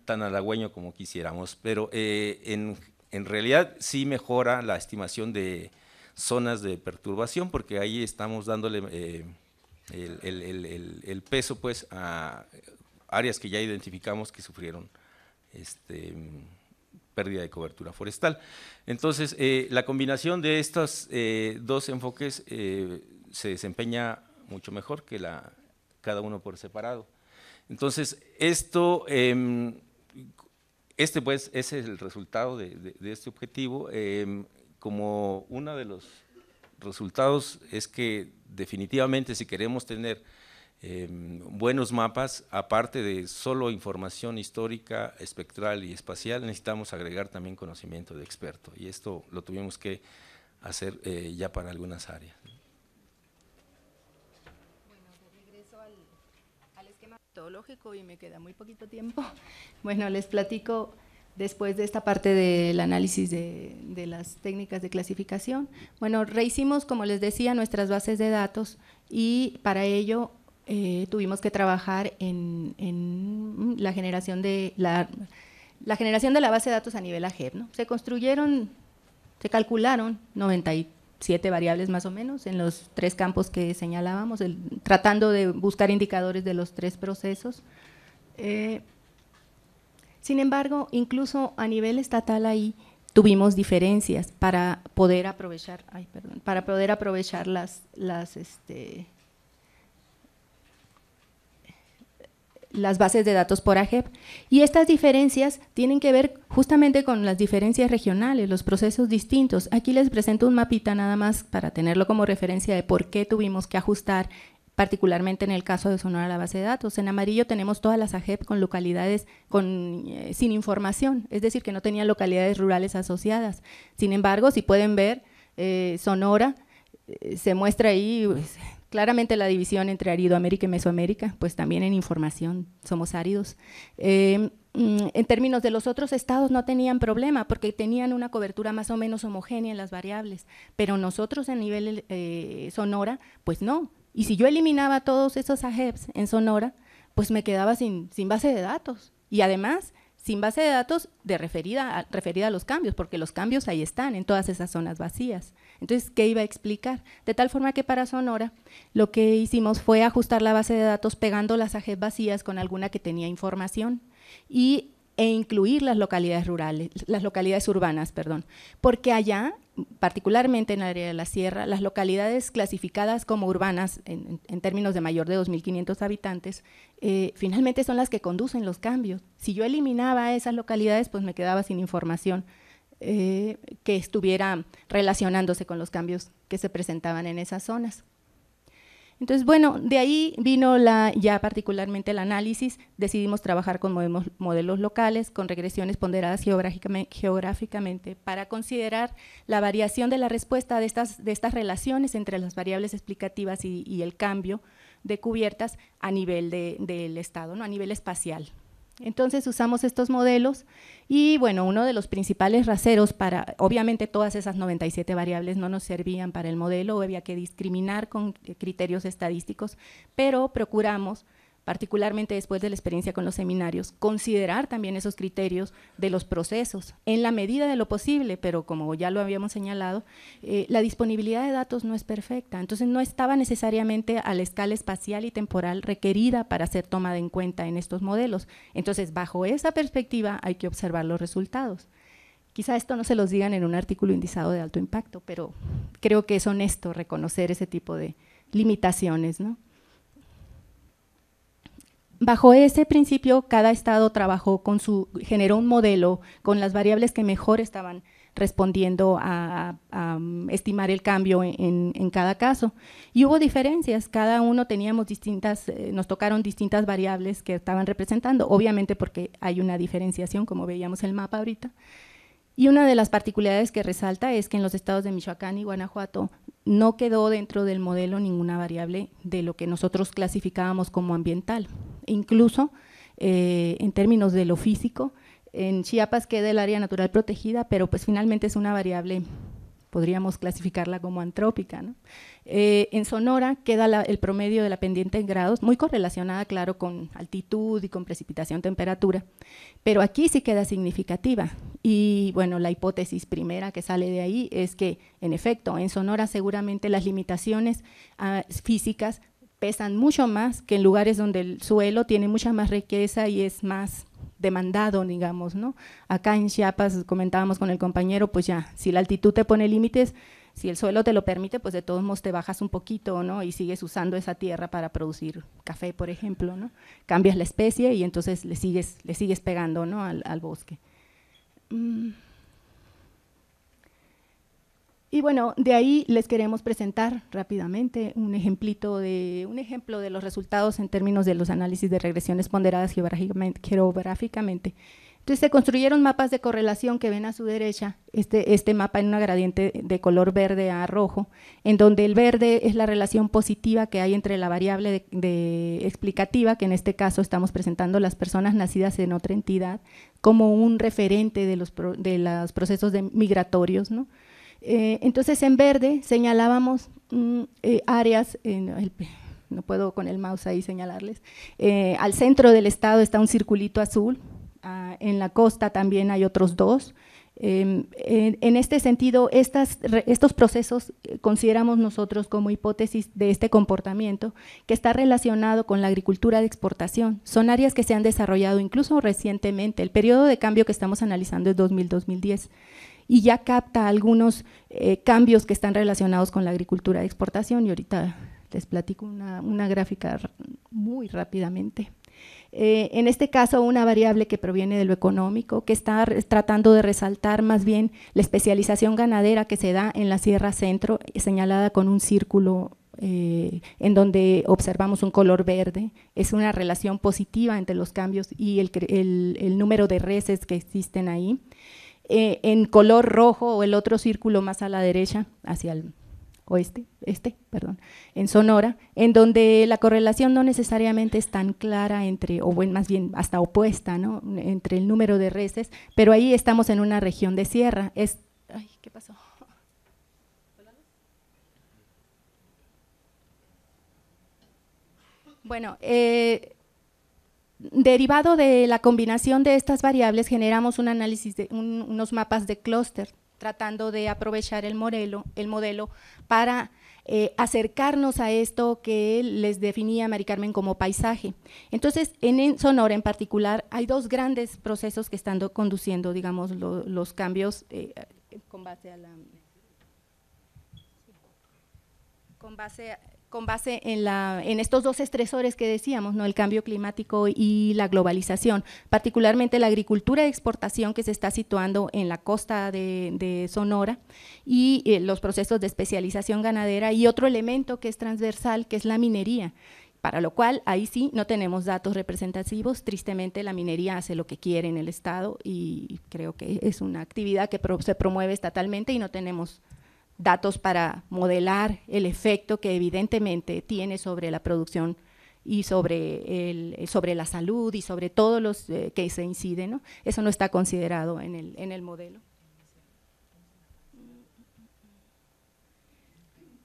tan, halagüeño como quisiéramos, pero eh, en, realidad sí mejora la estimación de zonas de perturbación porque ahí estamos dándole eh, el, peso pues a áreas que ya identificamos que sufrieron este, pérdida de cobertura forestal. Entonces, eh, la combinación de estos dos enfoques se desempeña mucho mejor que la, cada uno por separado. Entonces, esto, em, este pues, ese es el resultado de, este objetivo. Em, como uno de los resultados es que definitivamente si queremos tener em, buenos mapas, aparte de solo información histórica, espectral y espacial, necesitamos agregar también conocimiento de experto. Y esto lo tuvimos que hacer eh, ya para algunas áreas. y me queda muy poquito tiempo. Bueno, les platico después de esta parte del análisis de, las técnicas de clasificación. Bueno, rehicimos, como les decía, nuestras bases de datos y para ello eh, tuvimos que trabajar en, la generación de la, la generación de la base de datos a nivel AGEP. ¿no? Se construyeron, se calcularon 90 siete variables más o menos en los tres campos que señalábamos, tratando de buscar indicadores de los tres procesos. Eh, sin embargo, incluso a nivel estatal ahí tuvimos diferencias para poder aprovechar, para poder aprovechar las, este, las bases de datos por AGEP. Y estas diferencias tienen que ver justamente con las diferencias regionales, los procesos distintos. Aquí les presento un mapita nada más para tenerlo como referencia de por qué tuvimos que ajustar particularmente en el caso de Sonora la base de datos. En amarillo tenemos todas las AGEP con localidades con, eh, sin información, es decir, que no tenían localidades rurales asociadas. Sin embargo, si pueden ver, eh, Sonora eh, se muestra ahí pues, Claramente la división entre américa y Mesoamérica, pues también en información somos áridos. Em, mm, en términos de los otros estados no tenían problema porque tenían una cobertura más o menos homogénea en las variables, pero nosotros a nivel eh, Sonora, pues no. Y si yo eliminaba todos esos AGEPs en Sonora, pues me quedaba sin, base de datos. Y además, sin base de datos de referida referida a los cambios, porque los cambios ahí están, en todas esas zonas vacías. Entonces, ¿qué iba a explicar? De tal forma que para Sonora lo que hicimos fue ajustar la base de datos pegando las AGES vacías con alguna que tenía información y, e incluir las localidades rurales, las localidades urbanas, perdón, porque allá particularmente en el área de la sierra, las localidades clasificadas como urbanas, en, términos de mayor de 2.500 habitantes, eh, finalmente son las que conducen los cambios. Si yo eliminaba esas localidades, pues me quedaba sin información. Eh, que estuviera relacionándose con los cambios que se presentaban en esas zonas. Entonces, bueno, de ahí vino ya particularmente el análisis, decidimos trabajar con modelos locales, con regresiones ponderadas geográficamente, para considerar la variación de la respuesta de estas, relaciones entre las variables explicativas y, el cambio de cubiertas a nivel del Estado, ¿no? a nivel espacial. Entonces usamos estos modelos y bueno, uno de los principales raseros para, obviamente todas esas 97 variables no nos servían para el modelo, había que discriminar con criterios estadísticos, pero procuramos particularmente después de la experiencia con los seminarios, considerar también esos criterios de los procesos, en la medida de lo posible, pero como ya lo habíamos señalado, eh, la disponibilidad de datos no es perfecta, entonces no estaba necesariamente a la escala espacial y temporal requerida para ser tomada en cuenta en estos modelos. Entonces, bajo esa perspectiva hay que observar los resultados. Quizá esto no se los digan en un artículo indizado de alto impacto, pero creo que es honesto reconocer ese tipo de limitaciones, ¿no? Bajo ese principio, cada estado con su, generó un modelo con las variables que mejor estaban respondiendo a, mm, estimar el cambio en, cada caso. Y hubo diferencias, cada uno teníamos distintas, eh, nos tocaron distintas variables que estaban representando, obviamente porque hay una diferenciación, como veíamos el mapa ahorita. Y una de las particularidades que resalta es que en los estados de Michoacán y Guanajuato no quedó dentro del modelo ninguna variable de lo que nosotros clasificábamos como ambiental incluso eh, en términos de lo físico. En Chiapas queda el área natural protegida, pero pues finalmente es una variable, podríamos clasificarla como antrópica. Eh, en Sonora queda el promedio de la pendiente en grados, muy correlacionada, claro, con altitud y con precipitación, temperatura, pero aquí sí queda significativa. Y bueno, la hipótesis primera que sale de ahí es que, en efecto, en Sonora seguramente las limitaciones ah, físicas pesan mucho más que en lugares donde el suelo tiene mucha más riqueza y es más demandado, digamos, ¿no? Acá en Chiapas, comentábamos con el compañero, pues ya, si la altitud te pone límites, si el suelo te lo permite, pues de todos modos te bajas un poquito, ¿no? Y sigues usando esa tierra para producir café, por ejemplo, ¿no? Cambias la especie y entonces le sigues, le sigues pegando, ¿no? Al, bosque. Mm. Y bueno, de ahí les queremos presentar rápidamente un ejemplito de un ejemplo de los resultados en términos de los análisis de regresiones ponderadas geográficamente. Entonces se construyeron mapas de correlación que ven a su derecha, este, este mapa en una gradiente de color verde a rojo, en donde el verde es la relación positiva que hay entre la variable de, explicativa, que en este caso estamos presentando las personas nacidas en otra entidad, como un referente de los, de los procesos de migratorios, ¿no? Eh, entonces, en verde señalábamos mm, eh, áreas, eh, no puedo con el mouse ahí señalarles, al centro del estado está un circulito azul, ah, en la costa también hay otros dos. Em, en, este sentido, estos procesos consideramos nosotros como hipótesis de este comportamiento que está relacionado con la agricultura de exportación. Son áreas que se han desarrollado incluso recientemente. El periodo de cambio que estamos analizando es 2000-2010 y ya capta algunos eh, cambios que están relacionados con la agricultura de exportación y ahorita les platico una, gráfica muy rápidamente. Eh, en este caso, una variable que proviene de lo económico, que está tratando de resaltar más bien la especialización ganadera que se da en la Sierra Centro, eh, señalada con un círculo en donde observamos un color verde. Es una relación positiva entre los cambios y el, el número de reses que existen ahí. Eh, en color rojo o el otro círculo más a la derecha, hacia el oeste, este, perdón, en Sonora, en donde la correlación no necesariamente es tan clara entre, o más bien hasta opuesta, ¿no? Entre el número de reses, pero ahí estamos en una región de sierra. Es, ¿qué pasó? Bueno, eh, Derivado de la combinación de estas variables, generamos un análisis de unos mapas de clúster, tratando de aprovechar el modelo, el modelo para eh, acercarnos a esto que les definía Mari Carmen como paisaje. Entonces, en, Sonora en particular, hay dos grandes procesos que están conduciendo, digamos, los cambios eh, con base a la… Con base a, con base en, estos dos estresores que decíamos, ¿no? el cambio climático y la globalización, particularmente la agricultura de exportación que se está situando en la costa de, Sonora y eh, los procesos de especialización ganadera y otro elemento que es transversal, que es la minería para lo cual ahí sí no tenemos datos representativos. Tristemente la minería hace lo que quiere en el Estado y creo que es una actividad que se promueve estatalmente y no tenemos datos para modelar el efecto que evidentemente tiene sobre la producción y sobre, el, sobre la salud y sobre todos los eh, que se inciden. Eso no está considerado en el, en el modelo.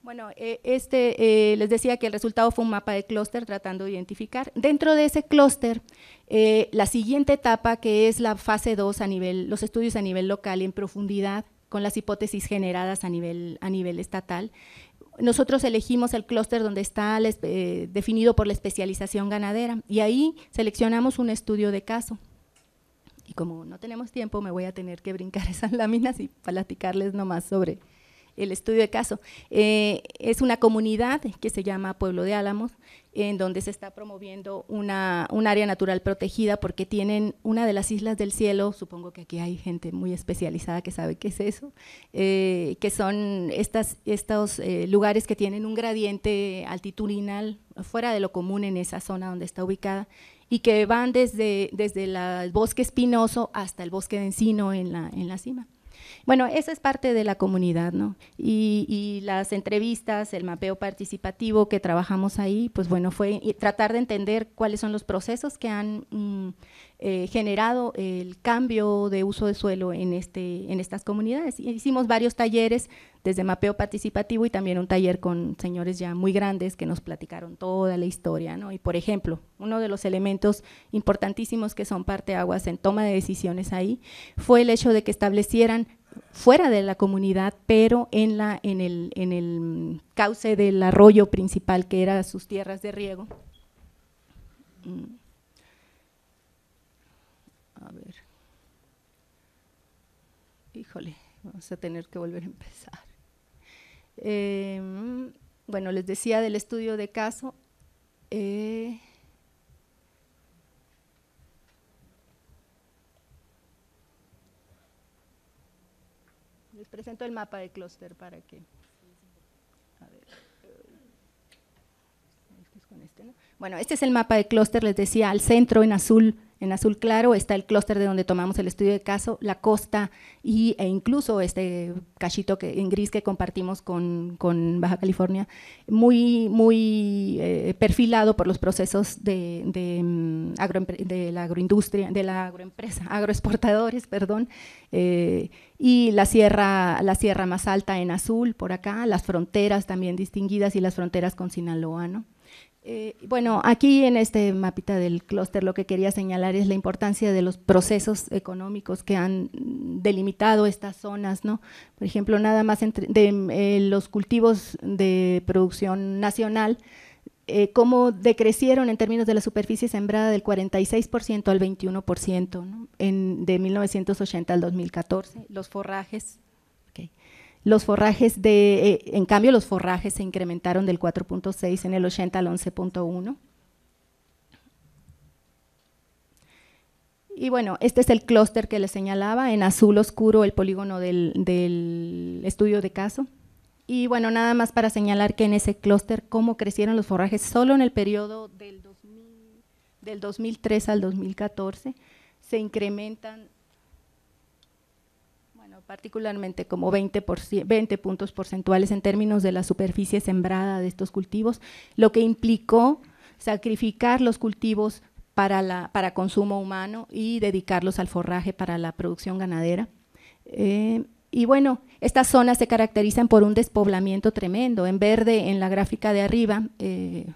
Bueno, eh, este, eh, les decía que el resultado fue un mapa de clúster tratando de identificar. Dentro de ese clúster, la siguiente etapa que es la fase 2 a nivel, los estudios a nivel local en profundidad, con las hipótesis generadas a nivel, a nivel estatal. Nosotros elegimos el clúster donde está eh, definido por la especialización ganadera y ahí seleccionamos un estudio de caso. Y como no tenemos tiempo, me voy a tener que brincar esas láminas y platicarles nomás sobre, el estudio de caso. Eh, es una comunidad que se llama Pueblo de Álamos, en donde se está promoviendo una, un área natural protegida porque tienen una de las islas del cielo, supongo que aquí hay gente muy especializada que sabe qué es eso, eh, que son estos eh, lugares que tienen un gradiente altitudinal fuera de lo común en esa zona donde está ubicada y que van desde, desde el bosque espinoso hasta el bosque de encino en la cima. Bueno, esa es parte de la comunidad, ¿no? Y, las entrevistas, el mapeo participativo que trabajamos ahí, pues bueno, fue tratar de entender cuáles son los procesos que han mm, eh, generado el cambio de uso de suelo en, este, en estas comunidades. Hicimos varios talleres desde mapeo participativo y también un taller con señores ya muy grandes que nos platicaron toda la historia, ¿no? Y por ejemplo, uno de los elementos importantísimos que son parte aguas en toma de decisiones ahí fue el hecho de que establecieran fuera de la comunidad, pero en, la, en, el, en cauce del arroyo principal que era sus tierras de riego. Mm. A ver. Híjole, vamos a tener que volver a empezar. Em, bueno, les decía del estudio de caso. Eh, presento el mapa de clúster para que... Este, bueno, este es el mapa de clúster, les decía, al centro en azul en azul claro está el clúster de donde tomamos el estudio de caso, la costa y, e incluso este cachito en gris que compartimos con, Baja California, muy, muy eh, perfilado por los procesos mm, de, la agroindustria, de la agroempresa, agroexportadores, perdón, eh, y la sierra, la sierra más alta en azul por acá, las fronteras también distinguidas y las fronteras con Sinaloa, ¿no? Eh, bueno, aquí en este mapita del clúster lo que quería señalar es la importancia de los procesos económicos que han delimitado estas zonas, ¿no? Por ejemplo, nada más de eh, los cultivos de producción nacional, eh, cómo decrecieron en términos de la superficie sembrada del 46% al 21% ¿no? en, de 1980 al 2014, los forrajes los forrajes de, eh, en cambio, los forrajes se incrementaron del 4.6 en el 80 al 11.1. Y bueno, este es el clúster que les señalaba, en azul oscuro el polígono del, estudio de caso. Y bueno, nada más para señalar que en ese clúster cómo crecieron los forrajes solo en el periodo del, del 2003 al 2014 se incrementan particularmente como 20, 20 puntos porcentuales en términos de la superficie sembrada de estos cultivos, lo que implicó sacrificar los cultivos para, la, para consumo humano y dedicarlos al forraje para la producción ganadera. Eh, y bueno, estas zonas se caracterizan por un despoblamiento tremendo. En verde, en la gráfica de arriba, eh,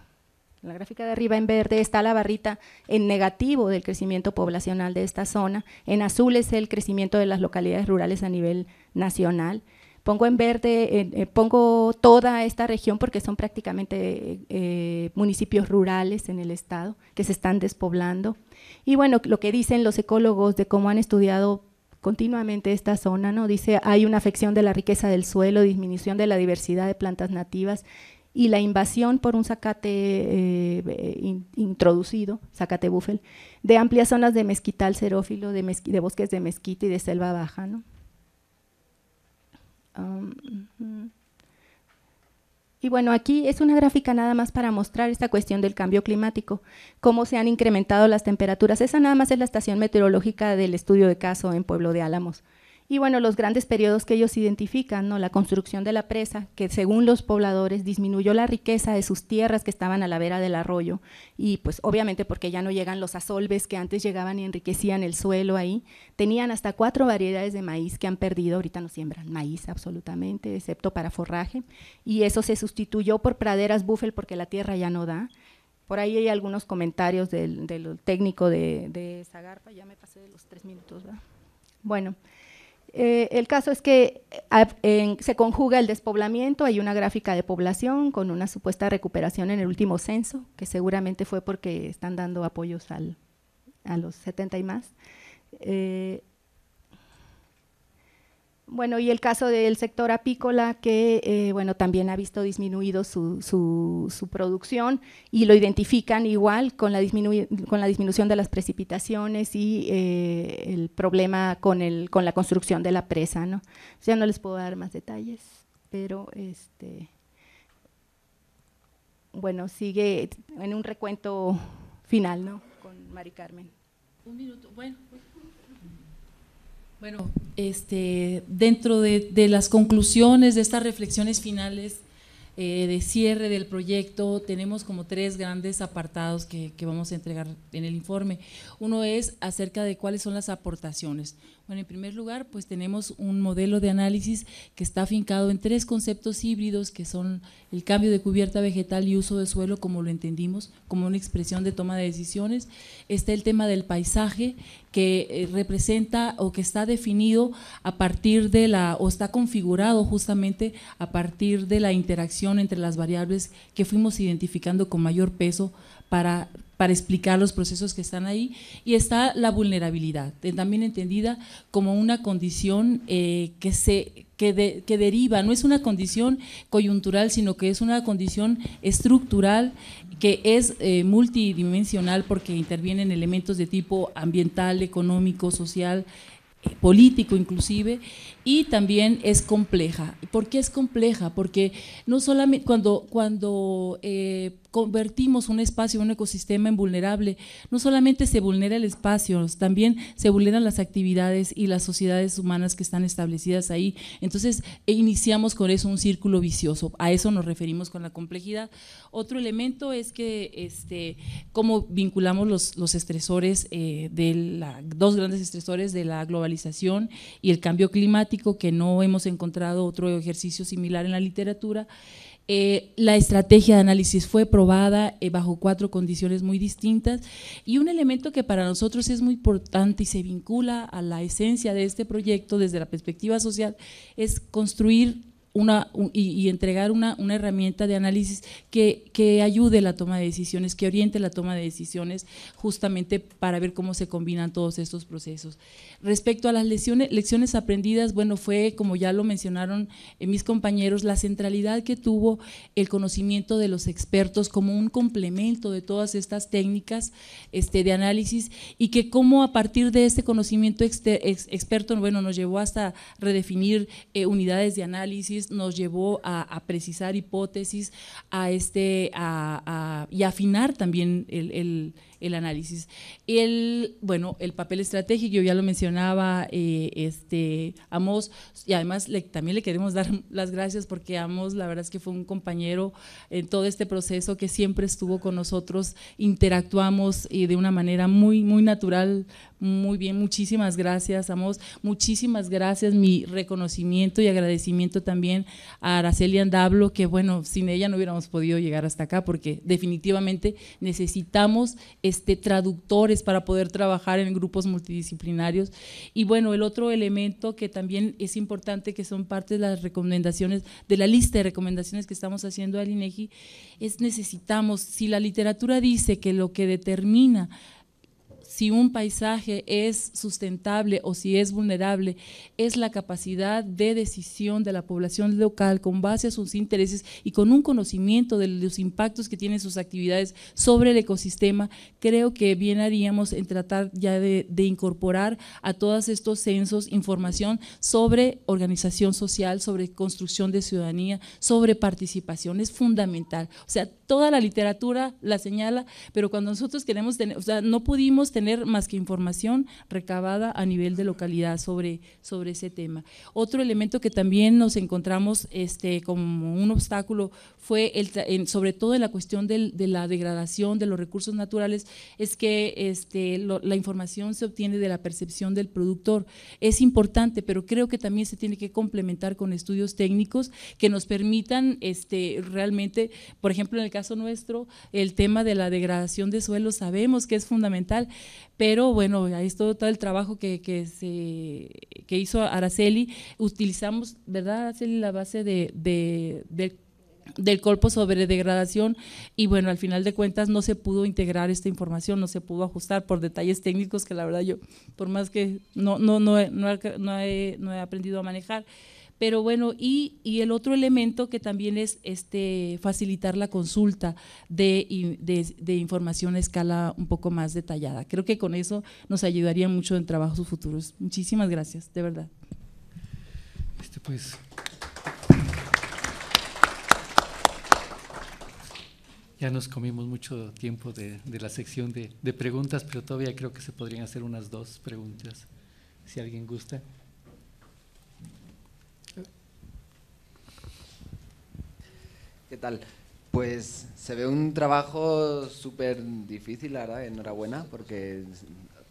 en la gráfica de arriba en verde está la barrita en negativo del crecimiento poblacional de esta zona. En azul es el crecimiento de las localidades rurales a nivel nacional. Pongo en verde, eh, pongo toda esta región porque son prácticamente eh, municipios rurales en el estado que se están despoblando. Y bueno, lo que dicen los ecólogos de cómo han estudiado continuamente esta zona, ¿no? Dice, hay una afección de la riqueza del suelo, disminución de la diversidad de plantas nativas y la invasión por un zacate eh, introducido, zacate búfel, de amplias zonas de mezquital xerófilo, de, bosques de mezquita y de selva baja. ¿no? Um, y bueno, aquí es una gráfica nada más para mostrar esta cuestión del cambio climático, cómo se han incrementado las temperaturas. Esa nada más es la estación meteorológica del estudio de caso en Pueblo de Álamos. Y bueno, los grandes periodos que ellos identifican, ¿no? la construcción de la presa, que según los pobladores disminuyó la riqueza de sus tierras que estaban a la vera del arroyo, y pues obviamente porque ya no llegan los asolves que antes llegaban y enriquecían el suelo ahí, tenían hasta cuatro variedades de maíz que han perdido, ahorita no siembran maíz absolutamente, excepto para forraje, y eso se sustituyó por praderas búfel porque la tierra ya no da, por ahí hay algunos comentarios del, técnico de, de, Zagarpa, ya me pasé de los tres minutos, ¿verdad? Bueno, eh, el caso es que eh, se conjuga el despoblamiento, hay una gráfica de población con una supuesta recuperación en el último censo, que seguramente fue porque están dando apoyos a los 70 y más. Eh, bueno, y el caso del sector apícola, que eh, bueno, también ha visto disminuido su, su, su, producción y lo identifican igual con la, con la disminución de las precipitaciones y eh, el problema con, el, con la construcción de la presa. ¿no? Ya no les puedo dar más detalles, pero este, bueno, sigue en un recuento final ¿no? con Mari Carmen. Un minuto, pues, bueno, este, dentro de, de las conclusiones, de estas reflexiones finales, eh, de cierre del proyecto, tenemos como tres grandes apartados que, vamos a entregar en el informe. Uno es acerca de cuáles son las aportaciones. Bueno, en primer lugar, pues tenemos un modelo de análisis que está afincado en tres conceptos híbridos que son el cambio de cubierta vegetal y uso de suelo, como lo entendimos, como una expresión de toma de decisiones. Está el tema del paisaje, que eh, representa o que está definido a partir de la, o está configurado justamente a partir de la interacción entre las variables que fuimos identificando con mayor peso para, para explicar los procesos que están ahí. Y está la vulnerabilidad, eh, también entendida como una condición eh, que se que, deriva, no es una condición coyuntural, sino que es una condición estructural que es eh, multidimensional porque intervienen elementos de tipo ambiental, económico, social, político inclusive, y también es compleja. ¿Por qué es compleja? Porque no solamente cuando, cuando eh, convertimos un espacio, un ecosistema en vulnerable, no solamente se vulnera el espacio, también se vulneran las actividades y las sociedades humanas que están establecidas ahí. Entonces, e iniciamos con eso un círculo vicioso. A eso nos referimos con la complejidad. Otro elemento es que este, cómo vinculamos los, los estresores, eh, de la, dos grandes estresores de la globalización y el cambio climático que no hemos encontrado otro ejercicio similar en la literatura. Eh, la estrategia de análisis fue probada eh, bajo cuatro condiciones muy distintas y un elemento que para nosotros es muy importante y se vincula a la esencia de este proyecto desde la perspectiva social es construir y, entregar una, herramienta de análisis que, ayude la toma de decisiones, que oriente la toma de decisiones justamente para ver cómo se combinan todos estos procesos. Respecto a las lecciones aprendidas, bueno, fue como ya lo mencionaron eh, mis compañeros, la centralidad que tuvo el conocimiento de los expertos como un complemento de todas estas técnicas este, de análisis y que cómo a partir de este conocimiento experto, bueno, nos llevó hasta redefinir eh, unidades de análisis, nos llevó a, precisar hipótesis a este, a, y afinar también el, el, el análisis. El, bueno, el papel estratégico, yo ya lo mencionaba, eh, este, Amos, y además también le queremos dar las gracias porque Amos, la verdad es que fue un compañero en todo este proceso que siempre estuvo con nosotros, interactuamos eh, de una manera muy, muy natural, muy bien, muchísimas gracias, Amos, muchísimas gracias, mi reconocimiento y agradecimiento también a Araceli Andablo, que bueno, sin ella no hubiéramos podido llegar hasta acá porque definitivamente necesitamos este, traductores para poder trabajar en grupos multidisciplinarios. Y bueno, el otro elemento que también es importante, que son parte de las recomendaciones, de la lista de recomendaciones que estamos haciendo al INEGI, es necesitamos, si la literatura dice que lo que determina si un paisaje es sustentable o si es vulnerable, es la capacidad de decisión de la población local con base a sus intereses y con un conocimiento de los impactos que tienen sus actividades sobre el ecosistema, creo que bien haríamos en tratar ya de, incorporar a todos estos censos información sobre organización social, sobre construcción de ciudadanía, sobre participación. Es fundamental. O sea, toda la literatura la señala, pero cuando nosotros queremos tener, o sea, no pudimos tener más que información recabada a nivel de localidad sobre, sobre ese tema. Otro elemento que también nos encontramos este, como un obstáculo fue, el, sobre todo en la cuestión de la degradación de los recursos naturales, es que este, la información se obtiene de la percepción del productor. Es importante, pero creo que también se tiene que complementar con estudios técnicos que nos permitan este, realmente, por ejemplo, en el caso nuestro, el tema de la degradación de suelo sabemos que es fundamental, pero bueno, ahí es todo, todo el trabajo que, que, hizo Araceli. Utilizamos, ¿verdad, Araceli, la base de, del del cuerpo sobre degradación y bueno, al final de cuentas no se pudo integrar esta información, no se pudo ajustar por detalles técnicos que la verdad yo, por más que no, no, no he aprendido a manejar, pero bueno, y, el otro elemento que también es este, facilitar la consulta de, información a escala un poco más detallada. Creo que con eso nos ayudaría mucho en trabajos futuros. Muchísimas gracias, de verdad. Este, pues. Ya nos comimos mucho tiempo de, la sección de, de, preguntas, pero todavía creo que se podrían hacer unas dos preguntas, si alguien gusta. ¿Qué tal? Pues se ve un trabajo súper difícil, ahora. verdad, enhorabuena, porque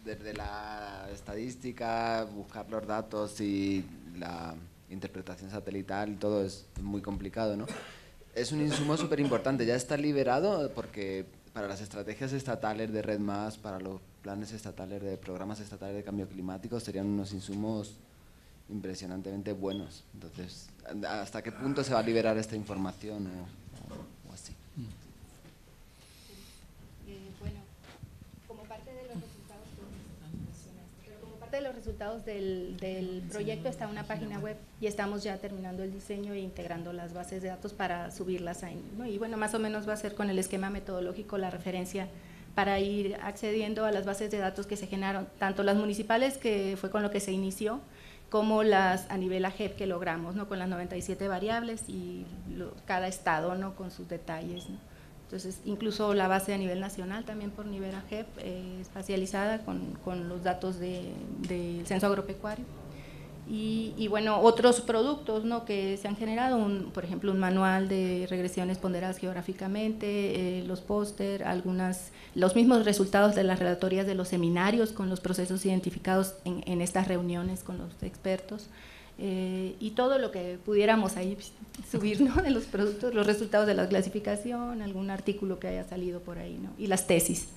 desde la estadística, buscar los datos y la interpretación satelital, todo es muy complicado, ¿no? Es un insumo súper importante, ya está liberado porque para las estrategias estatales de Red Más, para los planes estatales de programas estatales de cambio climático, serían unos insumos impresionantemente buenos. Entonces, ¿hasta qué punto se va a liberar esta información o, así? Mm. Eh, bueno, como parte de los resultados, del, proyecto está una página web y estamos ya terminando el diseño e integrando las bases de datos para subirlas ahí. Y bueno, más o menos va a ser con el esquema metodológico la referencia para ir accediendo a las bases de datos que se generaron, tanto las municipales, que fue con lo que se inició, como las a nivel AGEP que logramos, ¿no? Con las 97 variables y cada estado, ¿no? Con sus detalles, Entonces, incluso la base a nivel nacional también por nivel AGEP, eh, espacializada con, con, los datos del censo agropecuario. Y, bueno, otros productos ¿no? que se han generado, un, por ejemplo, un manual de regresiones ponderadas geográficamente, eh, los póster, algunas, los mismos resultados de las relatorias de los seminarios con los procesos identificados en, estas reuniones con los expertos. Eh, y todo lo que pudiéramos ahí subir ¿no? de los productos, los resultados de la clasificación, algún artículo que haya salido por ahí, ¿no? y las tesis.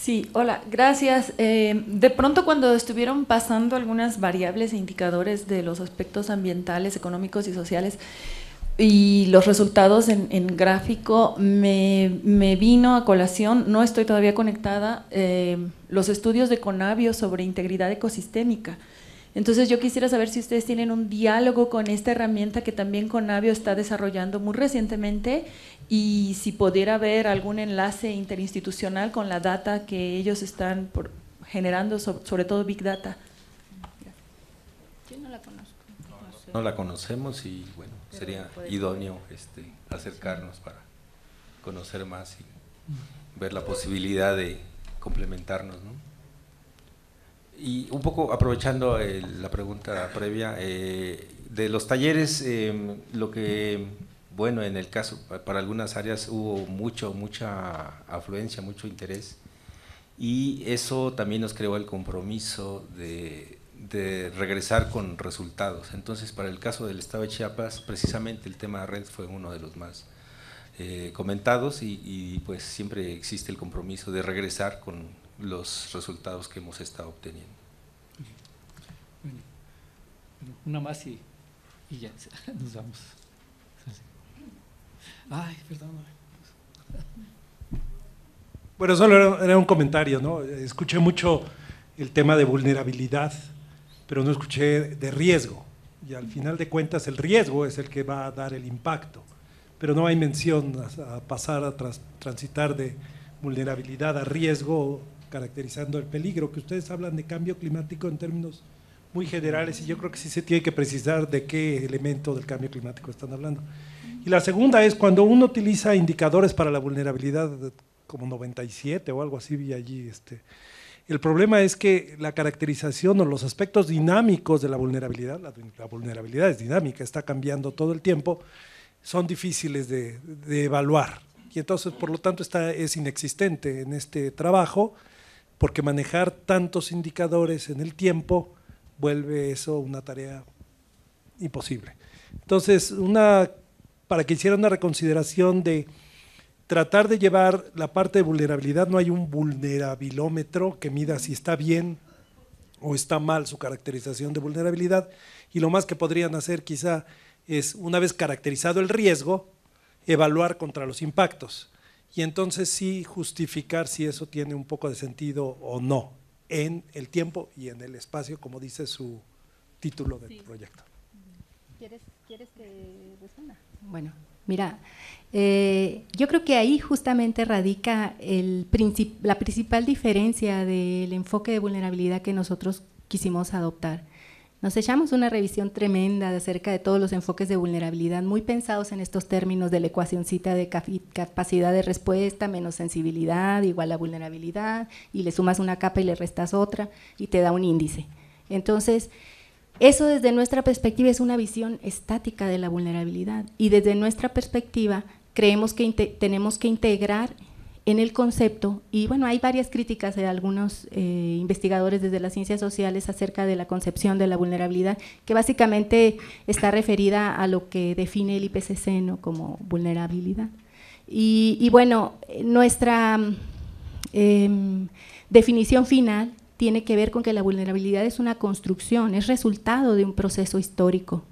Sí, hola, gracias. Eh, de pronto cuando estuvieron pasando algunas variables e indicadores de los aspectos ambientales, económicos y sociales, y los resultados en, gráfico me, vino a colación, no estoy todavía conectada, eh, los estudios de Conabio sobre integridad ecosistémica. Entonces yo quisiera saber si ustedes tienen un diálogo con esta herramienta que también Conabio está desarrollando muy recientemente y si pudiera haber algún enlace interinstitucional con la data que ellos están generando, sobre, todo Big Data. Yo no la conozco. No, la conocemos y bueno, sería idóneo este, acercarnos para conocer más y ver la posibilidad de complementarnos. ¿no? Y un poco aprovechando eh, la pregunta previa, eh, de los talleres, eh, lo que bueno, en el caso, para algunas áreas hubo mucho, mucha afluencia, mucho interés y eso también nos creó el compromiso de, regresar con resultados. Entonces, para el caso del Estado de Chiapas, precisamente el tema de red fue uno de los más eh, comentados y, pues siempre existe el compromiso de regresar con los resultados que hemos estado obteniendo. una más y ya nos vamos. Ay, Bueno, solo era, un comentario, ¿no? Escuché mucho el tema de vulnerabilidad, pero no escuché de riesgo. Y al final de cuentas el riesgo es el que va a dar el impacto. Pero no hay mención a, pasar a transitar de vulnerabilidad a riesgo, caracterizando el peligro, que ustedes hablan de cambio climático en términos muy generales y yo creo que sí se tiene que precisar de qué elemento del cambio climático están hablando. Y la segunda es cuando uno utiliza indicadores para la vulnerabilidad como 97 o algo así vi allí. Este, el problema es que la caracterización o los aspectos dinámicos de la vulnerabilidad, la, vulnerabilidad es dinámica, está cambiando todo el tiempo, son difíciles de, evaluar. Y entonces, por lo tanto, está, es inexistente en este trabajo, porque manejar tantos indicadores en el tiempo vuelve eso una tarea imposible. Entonces, una para que hiciera una reconsideración de tratar de llevar la parte de vulnerabilidad. No hay un vulnerabilómetro que mida si está bien o está mal su caracterización de vulnerabilidad. Y lo más que podrían hacer quizá es, una vez caracterizado el riesgo, evaluar contra los impactos. Y entonces sí justificar si eso tiene un poco de sentido o no en el tiempo y en el espacio, como dice su título del proyecto. ¿Quieres, que responda? Bueno, mira, eh, yo creo que ahí justamente radica la principal diferencia del enfoque de vulnerabilidad que nosotros quisimos adoptar. Nos echamos una revisión tremenda de acerca de todos los enfoques de vulnerabilidad, muy pensados en estos términos de la ecuacióncita de capacidad de respuesta menos sensibilidad igual a vulnerabilidad, y le sumas una capa y le restas otra, y te da un índice. Entonces, eso desde nuestra perspectiva es una visión estática de la vulnerabilidad y desde nuestra perspectiva creemos que tenemos que integrar en el concepto, y bueno, hay varias críticas de algunos eh, investigadores desde las ciencias sociales acerca de la concepción de la vulnerabilidad, que básicamente está referida a lo que define el IPCC como vulnerabilidad. Y, bueno, nuestra em, definición final tiene que ver con que la vulnerabilidad es una construcción, es resultado de un proceso histórico.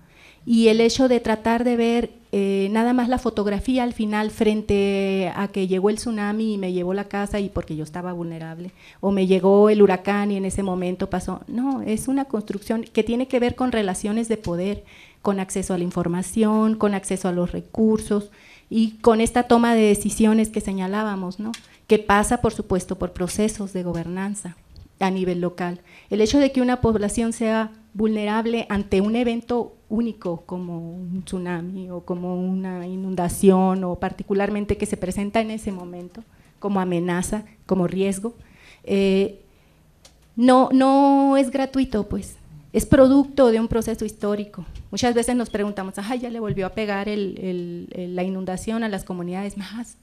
Y el hecho de tratar de ver eh, nada más la fotografía al final frente a que llegó el tsunami y me llevó la casa y porque yo estaba vulnerable, o me llegó el huracán y en ese momento pasó. No, es una construcción que tiene que ver con relaciones de poder, con acceso a la información, con acceso a los recursos y con esta toma de decisiones que señalábamos, ¿no? que pasa por supuesto por procesos de gobernanza a nivel local. El hecho de que una población sea vulnerable ante un evento único como un tsunami o como una inundación o particularmente que se presenta en ese momento como amenaza, como riesgo, eh, no, no es gratuito, pues, es producto de un proceso histórico. Muchas veces nos preguntamos, ajá, ya le volvió a pegar la inundación a las comunidades más,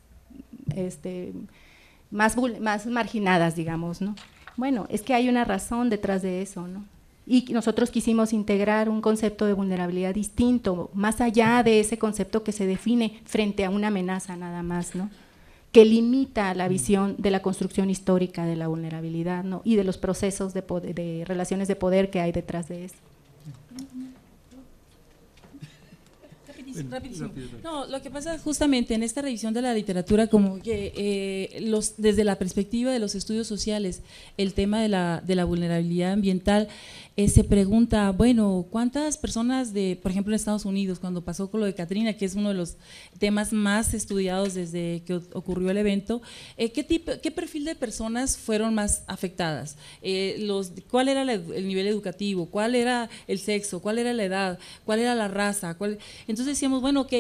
este, más, más marginadas, digamos, ¿no? Bueno, es que hay una razón detrás de eso, ¿no? Y nosotros quisimos integrar un concepto de vulnerabilidad distinto, más allá de ese concepto que se define frente a una amenaza nada más, ¿no? que limita la visión de la construcción histórica de la vulnerabilidad ¿no? y de los procesos de, de relaciones de poder que hay detrás de eso. Pues, no, lo que pasa justamente en esta revisión de la literatura, como que eh, los, desde la perspectiva de los estudios sociales, el tema de la, de la vulnerabilidad ambiental eh, se pregunta, bueno, ¿cuántas personas de, por ejemplo, en Estados Unidos, cuando pasó con lo de Katrina, que es uno de los temas más estudiados desde que ocurrió el evento, eh, ¿qué, tipo, ¿qué perfil de personas fueron más afectadas? Eh, los, ¿Cuál era el nivel educativo? ¿Cuál era el sexo? ¿Cuál era la edad? ¿Cuál era la raza? ¿Cuál? Entonces decíamos, bueno, ok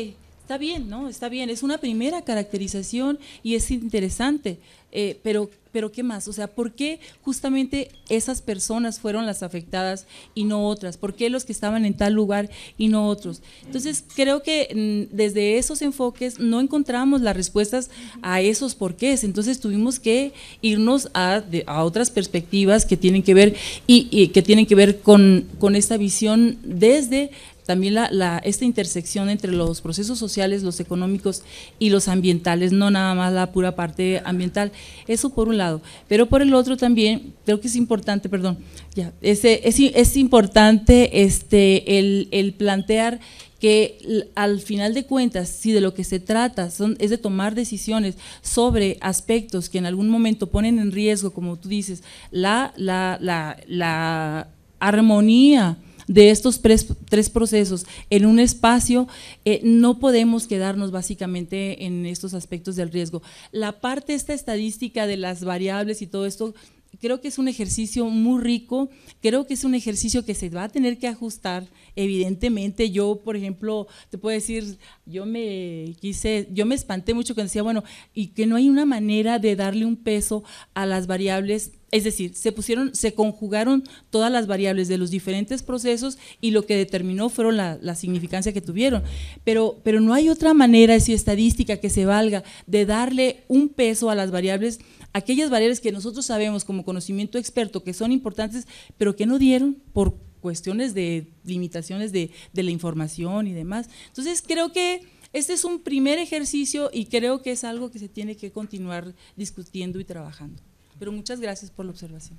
Está bien, ¿no? Está bien. Es una primera caracterización y es interesante. Eh, pero, pero, ¿qué más? O sea, ¿por qué justamente esas personas fueron las afectadas y no otras? ¿Por qué los que estaban en tal lugar y no otros? Entonces, creo que mm, desde esos enfoques no encontramos las respuestas a esos porqués. Entonces, tuvimos que irnos a, a otras perspectivas que tienen que ver, y, y que tienen que ver con, con esta visión desde también la, esta intersección entre los procesos sociales, los económicos y los ambientales, no nada más la pura parte ambiental. Eso por un lado. Pero por el otro también, creo que es importante, perdón, ya, es, es, importante este, el, plantear que al final de cuentas, si de lo que se trata son, es de tomar decisiones sobre aspectos que en algún momento ponen en riesgo, como tú dices, la, la, la, la armonía de estos tres, procesos en un espacio, eh, no podemos quedarnos básicamente en estos aspectos del riesgo. La parte esta estadística de las variables y todo esto, creo que es un ejercicio muy rico, creo que es un ejercicio que se va a tener que ajustar, evidentemente. Yo, por ejemplo, te puedo decir, yo me quise, yo me espanté mucho cuando decía, bueno, y que no hay una manera de darle un peso a las variables es decir, se pusieron, se conjugaron todas las variables de los diferentes procesos y lo que determinó fueron la, significancia que tuvieron. Pero, pero no hay otra manera, si estadística que se valga, de darle un peso a las variables, aquellas variables que nosotros sabemos como conocimiento experto que son importantes, pero que no dieron por cuestiones de limitaciones de la información y demás. Entonces creo que este es un primer ejercicio y creo que es algo que se tiene que continuar discutiendo y trabajando. Pero muchas gracias por la observación.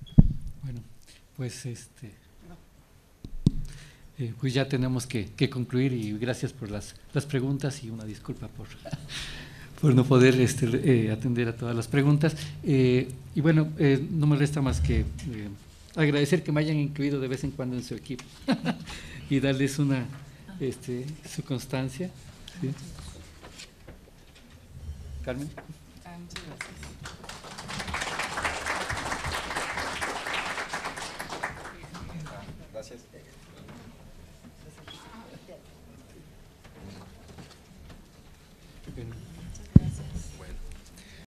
Bueno, pues este eh, pues ya tenemos que, concluir y gracias por las, las preguntas y una disculpa por, por no poder este, eh, atender a todas las preguntas. Eh, y bueno, no me resta más que agradecer que me hayan incluido de vez en cuando en su equipo y darles una este, su constancia. Carmen. Ah, muchas gracias.